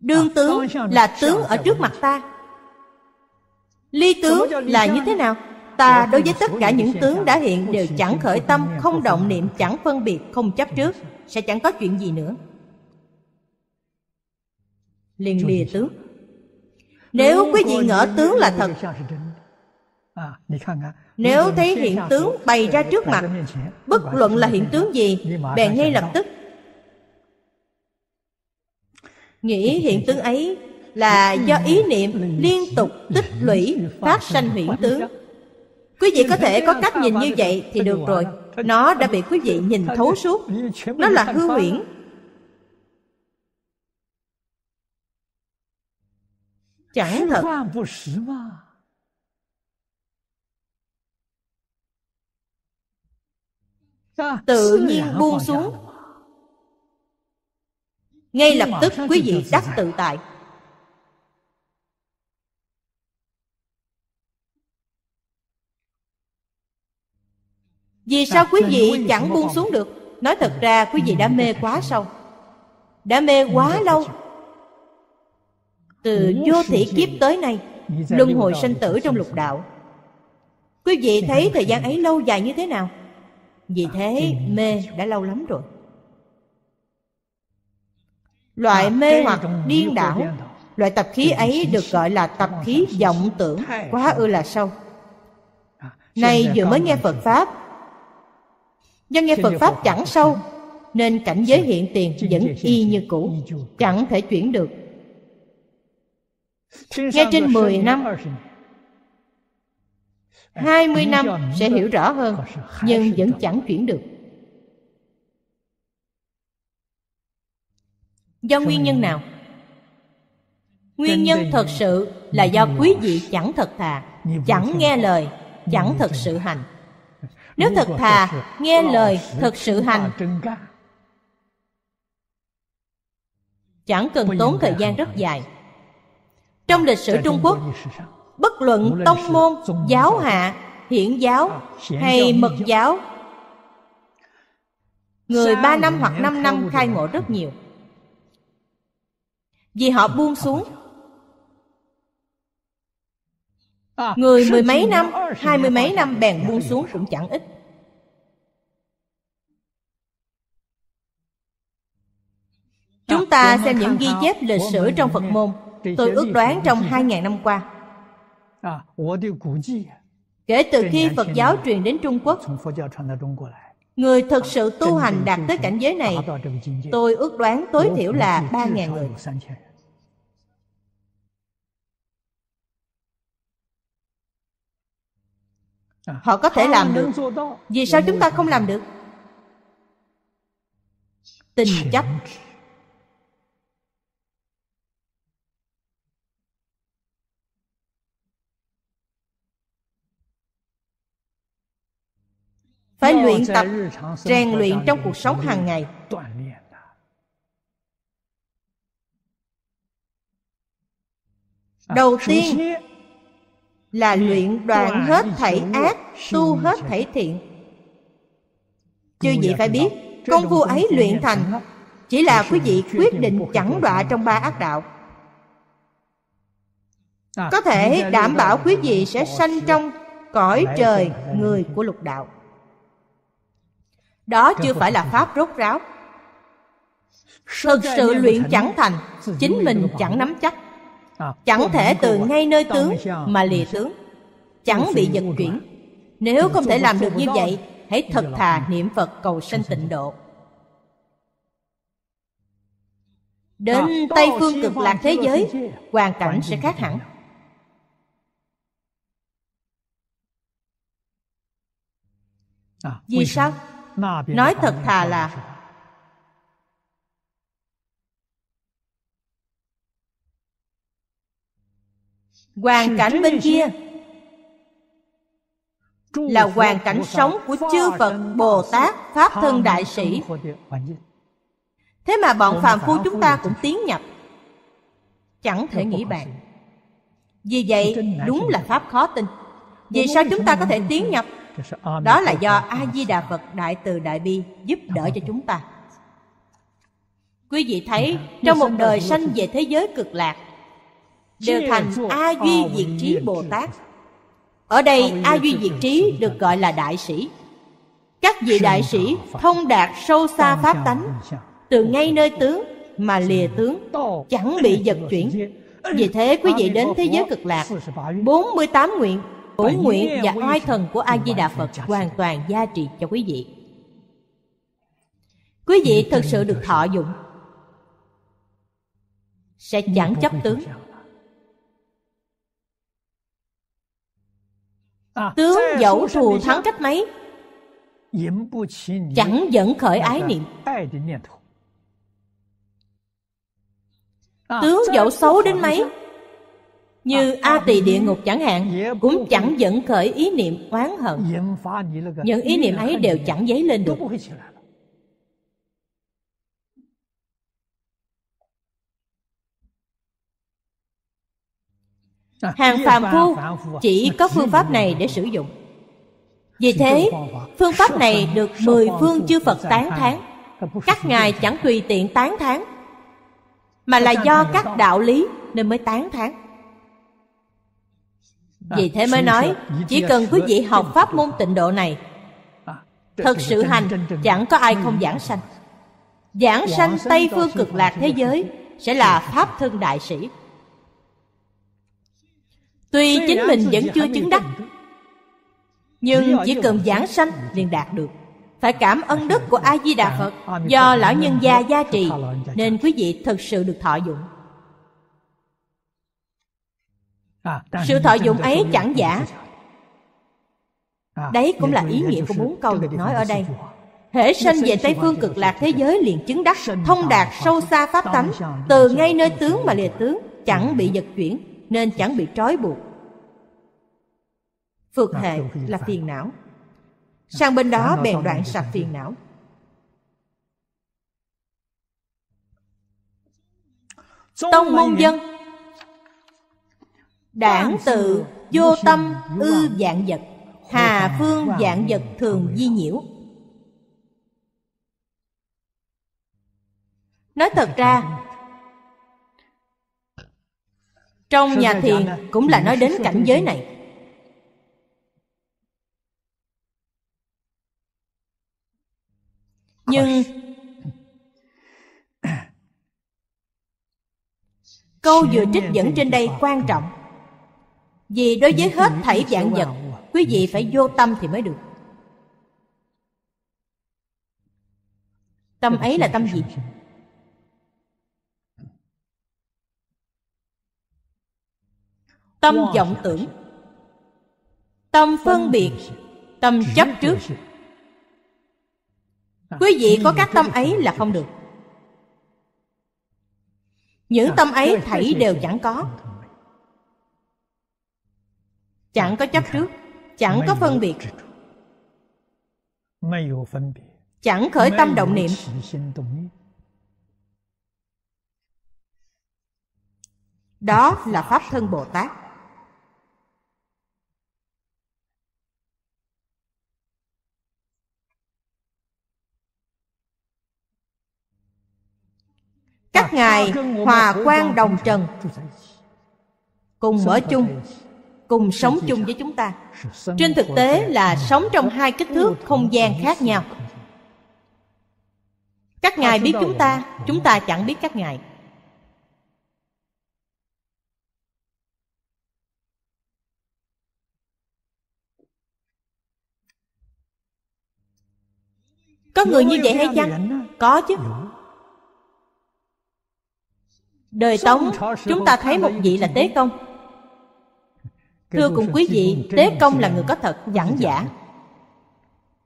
đương tướng là tướng ở trước mặt ta ly tướng là như thế nào ta đối với tất cả những tướng đã hiện đều chẳng khởi tâm không động niệm chẳng phân biệt không chấp trước sẽ chẳng có chuyện gì nữa liền lìa tướng nếu quý vị ngỡ tướng là thật à, Nếu thấy hiện tướng bày ra trước mặt Bất luận là hiện tướng gì Bèn ngay lập tức Nghĩ hiện tướng ấy là do ý niệm liên tục tích lũy phát sanh huyễn tướng quý vị có thể có cách nhìn như vậy thì được rồi nó đã bị quý vị nhìn thấu suốt nó là hư huyễn chẳng thật tự nhiên buông xuống ngay lập tức quý vị đắc tự tại vì sao quý vị chẳng buông xuống được nói thật ừ, ra quý ừ, vị đã ừ, mê quá sâu đã mê quá lâu từ vô thị kiếp tới nay luân hồi sinh tử trong lục đạo quý vị thấy thời gian ấy lâu dài như thế nào vì thế mê đã lâu lắm rồi loại mê hoặc điên đảo loại tập khí ấy được gọi là tập khí vọng tưởng quá ư là sâu à, nay vừa mới nghe phật pháp do nghe phật pháp chẳng sâu nên cảnh giới hiện tiền vẫn y như cũ chẳng thể chuyển được Nghe trên 10 năm 20 năm sẽ hiểu rõ hơn Nhưng vẫn chẳng chuyển được Do nguyên nhân nào? Nguyên nhân thật sự là do quý vị chẳng thật thà Chẳng nghe lời, chẳng thật sự hành Nếu thật thà, nghe lời, thật sự hành Chẳng cần tốn thời gian rất dài trong lịch sử trung quốc bất luận tông môn giáo hạ hiển giáo hay mật giáo người ba năm hoặc năm năm khai ngộ rất nhiều vì họ buông xuống người mười mấy năm hai mươi mấy năm bèn buông xuống cũng chẳng ít chúng ta xem những ghi chép lịch sử trong phật môn Tôi ước đoán trong 2.000 năm qua à, Kể từ khi Phật giáo truyền đến Trung Quốc Người thực à, sự tu hành đạt tới cảnh giới này Tôi ước đoán tối thiểu là 3.000 người à, Họ có thể làm được Vì sao chúng ta không làm được Tình chấp phải luyện tập rèn luyện trong cuộc sống hàng ngày à, đầu tiên là luyện đoạn hết thảy ác tu hết thảy thiện chư vị phải biết công phu ấy luyện thành chỉ là quý vị quyết định chẳng đọa trong ba ác đạo à, có thể đảm bảo quý vị sẽ sanh trong cõi trời người của lục đạo đó chưa phải là pháp rốt ráo thực sự luyện chẳng thành chính mình chẳng nắm chắc chẳng thể từ ngay nơi tướng mà lìa tướng chẳng bị vận chuyển nếu không thể làm được như vậy hãy thật thà niệm phật cầu sanh tịnh độ đến tây phương cực lạc thế giới hoàn cảnh sẽ khác hẳn vì sao nói thật thà là hoàn cảnh bên kia là hoàn cảnh sống của chư Phật, Bồ Tát, Pháp Thân Đại Sĩ. Thế mà bọn phàm phu chúng ta cũng tiến nhập. Chẳng thể nghĩ bạn. Vì vậy, đúng là Pháp khó tin. Vì sao chúng ta có thể tiến nhập? Đó là do A-di-đà Phật Đại Từ Đại Bi giúp đỡ dạ. cho chúng ta Quý vị thấy dạ. trong dạ, một đời sanh về thế giới cực lạc Đều thành A Duy Diệt Trí Bồ Tát Ở đây A Duy Diệt Trí được gọi là Đại Sĩ Các vị Đại Sĩ thông đạt sâu xa Pháp tánh Từ ngay nơi tướng mà lìa tướng Chẳng bị vật chuyển Vì thế quý vị đến thế giới cực lạc 48 nguyện cố nguyện và oai thần của a di đà phật hoàn toàn gia trì cho quý vị quý vị thực sự được thọ dụng sẽ chẳng chấp tướng à, tướng dẫu thù thắng cách mấy chẳng dẫn khởi dạ ái vâng. niệm à, tướng dẫu xấu đến mấy như ờ, a tỳ địa ừ. ngục chẳng hạn cũng chẳng dẫn khởi ý niệm oán hận à. những ý niệm ấy đều chẳng dấy lên được à, hàng phàm phu à. chỉ có phương pháp này để sử dụng vì thế phương pháp này được mười phương chư phật tán thán các ngài chẳng tùy tiện tán thán mà là do các đạo lý nên mới tán thán À, vì thế mới nói chỉ cần quý vị học pháp môn tịnh độ này à, thật sự hành chẳng có ai không giảng sanh giảng sanh tây phương cực lạc thế giới sẽ là pháp thân đại sĩ tuy chính mình vẫn chưa chứng đắc nhưng chỉ cần giảng sanh liền đạt được phải cảm ơn đức của a di đà phật do lão nhân gia gia trì nên quý vị thật sự được thọ dụng À, sự thọ dụng ấy chẳng giả đấy cũng à, là ý nghĩa của bốn câu được nói ở đây Hễ sanh về Tây Phương cực lạc thế giới liền chứng đắc Thông đạt sâu xa pháp tánh Từ ngay nơi tướng mà lìa tướng Chẳng bị giật chuyển Nên chẳng bị trói buộc Phược à, hệ là phiền não Sang bên đó bèn đoạn sạch phiền não Tông môn dân Đảng tự vô tâm ư dạng vật Hà phương dạng vật thường di nhiễu Nói thật ra Trong nhà thiền cũng là nói đến cảnh giới này Nhưng Câu vừa trích dẫn trên đây quan trọng vì đối với hết thảy dạng vật Quý vị phải vô tâm thì mới được Tâm ấy là tâm gì? Tâm vọng tưởng Tâm phân biệt Tâm chấp trước Quý à, vị có các à, tâm ấy là không được Những tâm ấy thảy đều chẳng có chẳng có chấp trước chẳng có phân biệt chẳng khởi tâm động niệm đó là pháp thân bồ tát các ngài hòa quan đồng trần cùng ở chung cùng sống chung với chúng ta trên thực tế là sống trong hai kích thước không gian khác nhau các ngài biết chúng ta chúng ta chẳng biết các ngài có người như vậy hay chăng có chứ đời tống chúng ta thấy một vị là tế công Thưa cùng quý vị, Tế Công là người có thật, giảng giả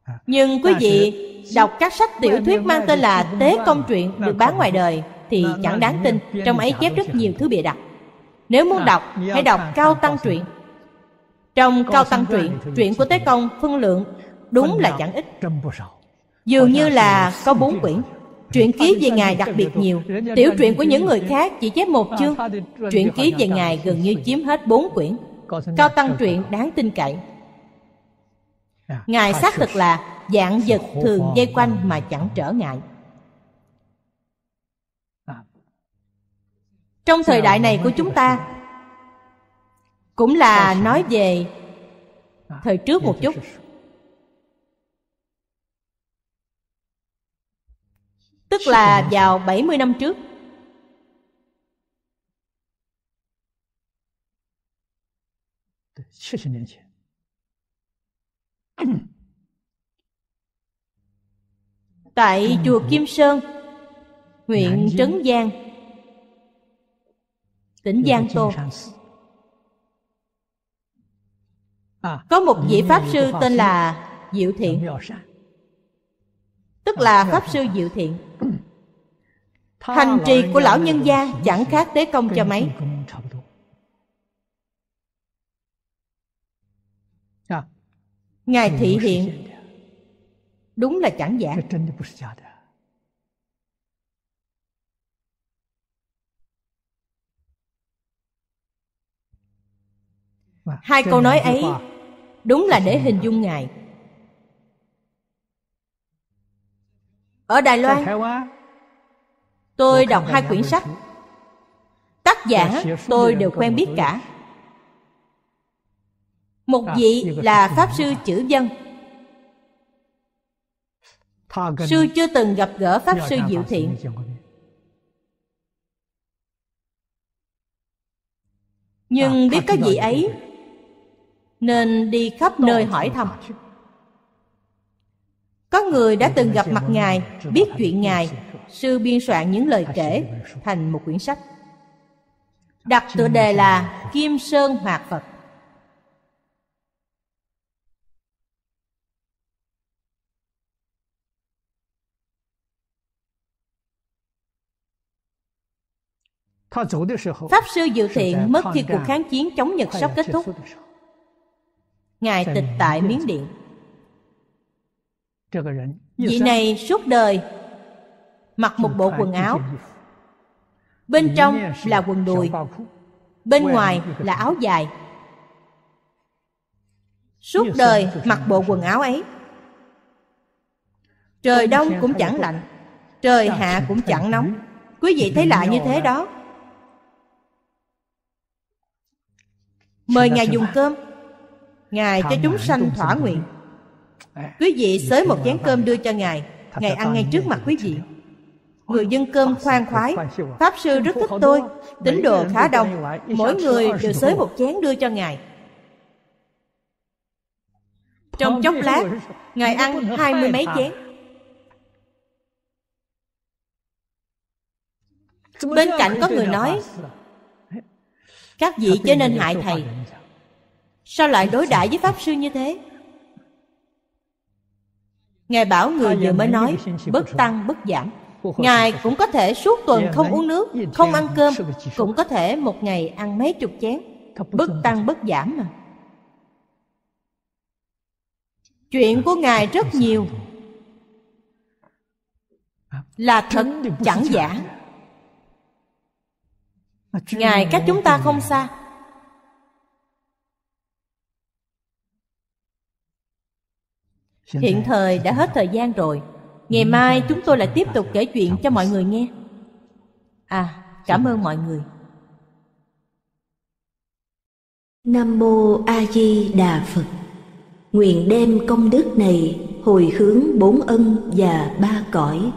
à, Nhưng quý vị đọc các sách tiểu thuyết mang tên là Tế Công Truyện được bán ngoài đời Thì chẳng đáng tin, trong ấy chép rất nhiều thứ bịa đặt Nếu muốn đọc, hãy đọc Cao Tăng Truyện Trong Cao Tăng Truyện, truyện của Tế Công phân lượng đúng là chẳng ít Dường như là có bốn quyển Truyện ký về Ngài đặc biệt nhiều Tiểu truyện của những người khác chỉ chép một à, chương Truyện ký về Ngài gần như chiếm hết bốn quyển cao tăng truyện đáng tin cậy à, ngài xác thực là dạng vật thường dây quanh mà chẳng trở ngại à. trong thời đại này của chúng ta cũng là nói về à, thời trước dạ, một dạ, chút dạ, tức là vào 70 năm trước 七十年前，tại chùa Kim Sơn, huyện Trấn Giang, tỉnh Giang Tô. À, Có một vị Pháp sư tên là Diệu Thiện Tức à, là Pháp sư Diệu Thiện Hành trì của lão nhân gia chẳng khác tế công cho mấy ngài thị hiện đúng là chẳng giả hai câu nói ấy đúng là để hình dung ngài ở đài loan tôi đọc hai quyển sách tác giả tôi đều quen biết cả một à, vị là pháp sư chữ dân sư chưa từng gặp gỡ pháp sư diệu thiện nhưng à, biết có vị ấy nên đi khắp nơi hỏi thăm có người đã từng gặp mặt ngài biết chuyện ngài sư biên soạn những lời kể thành một quyển sách đặt tựa đề là kim sơn mạt phật Pháp sư Dự Thiện mất khi cuộc kháng chiến chống Nhật sắp kết thúc. Ngài tịch tại Miến Điện. Vị này suốt đời mặc một bộ quần áo. Bên trong là quần đùi, bên ngoài là áo dài. Suốt đời mặc bộ quần áo ấy. Trời đông cũng chẳng lạnh, trời hạ cũng chẳng nóng. Quý vị thấy lạ như thế đó mời ngài dùng cơm ngài cho chúng sanh thỏa nguyện quý vị dạ, xới dạ, một dạ, chén cơm đưa cho ngài ngài ăn ngay trước mặt quý vị người dân cơm khoan khoái pháp sư rất thích tôi tín đồ khá đông mỗi người đều xới một chén đưa cho ngài trong chốc lát ngài ăn hai mươi mấy chén bên cạnh có người nói các vị chớ nên hại thầy sao lại đối đãi với pháp sư như thế ngài bảo người vừa mới nói bất tăng bất giảm ngài cũng có thể suốt tuần không uống nước không ăn cơm cũng có thể một ngày ăn mấy chục chén bất tăng bất giảm mà chuyện của ngài rất nhiều là thật chẳng giả Ngài cách chúng ta không xa Hiện thời đã hết thời gian rồi Ngày mai chúng tôi lại tiếp tục kể chuyện cho mọi người nghe À, cảm ơn mọi người Nam Mô A Di Đà Phật Nguyện đem công đức này hồi hướng bốn ân và ba cõi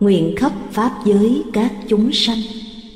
Nguyện khắp Pháp giới các chúng sanh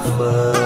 phật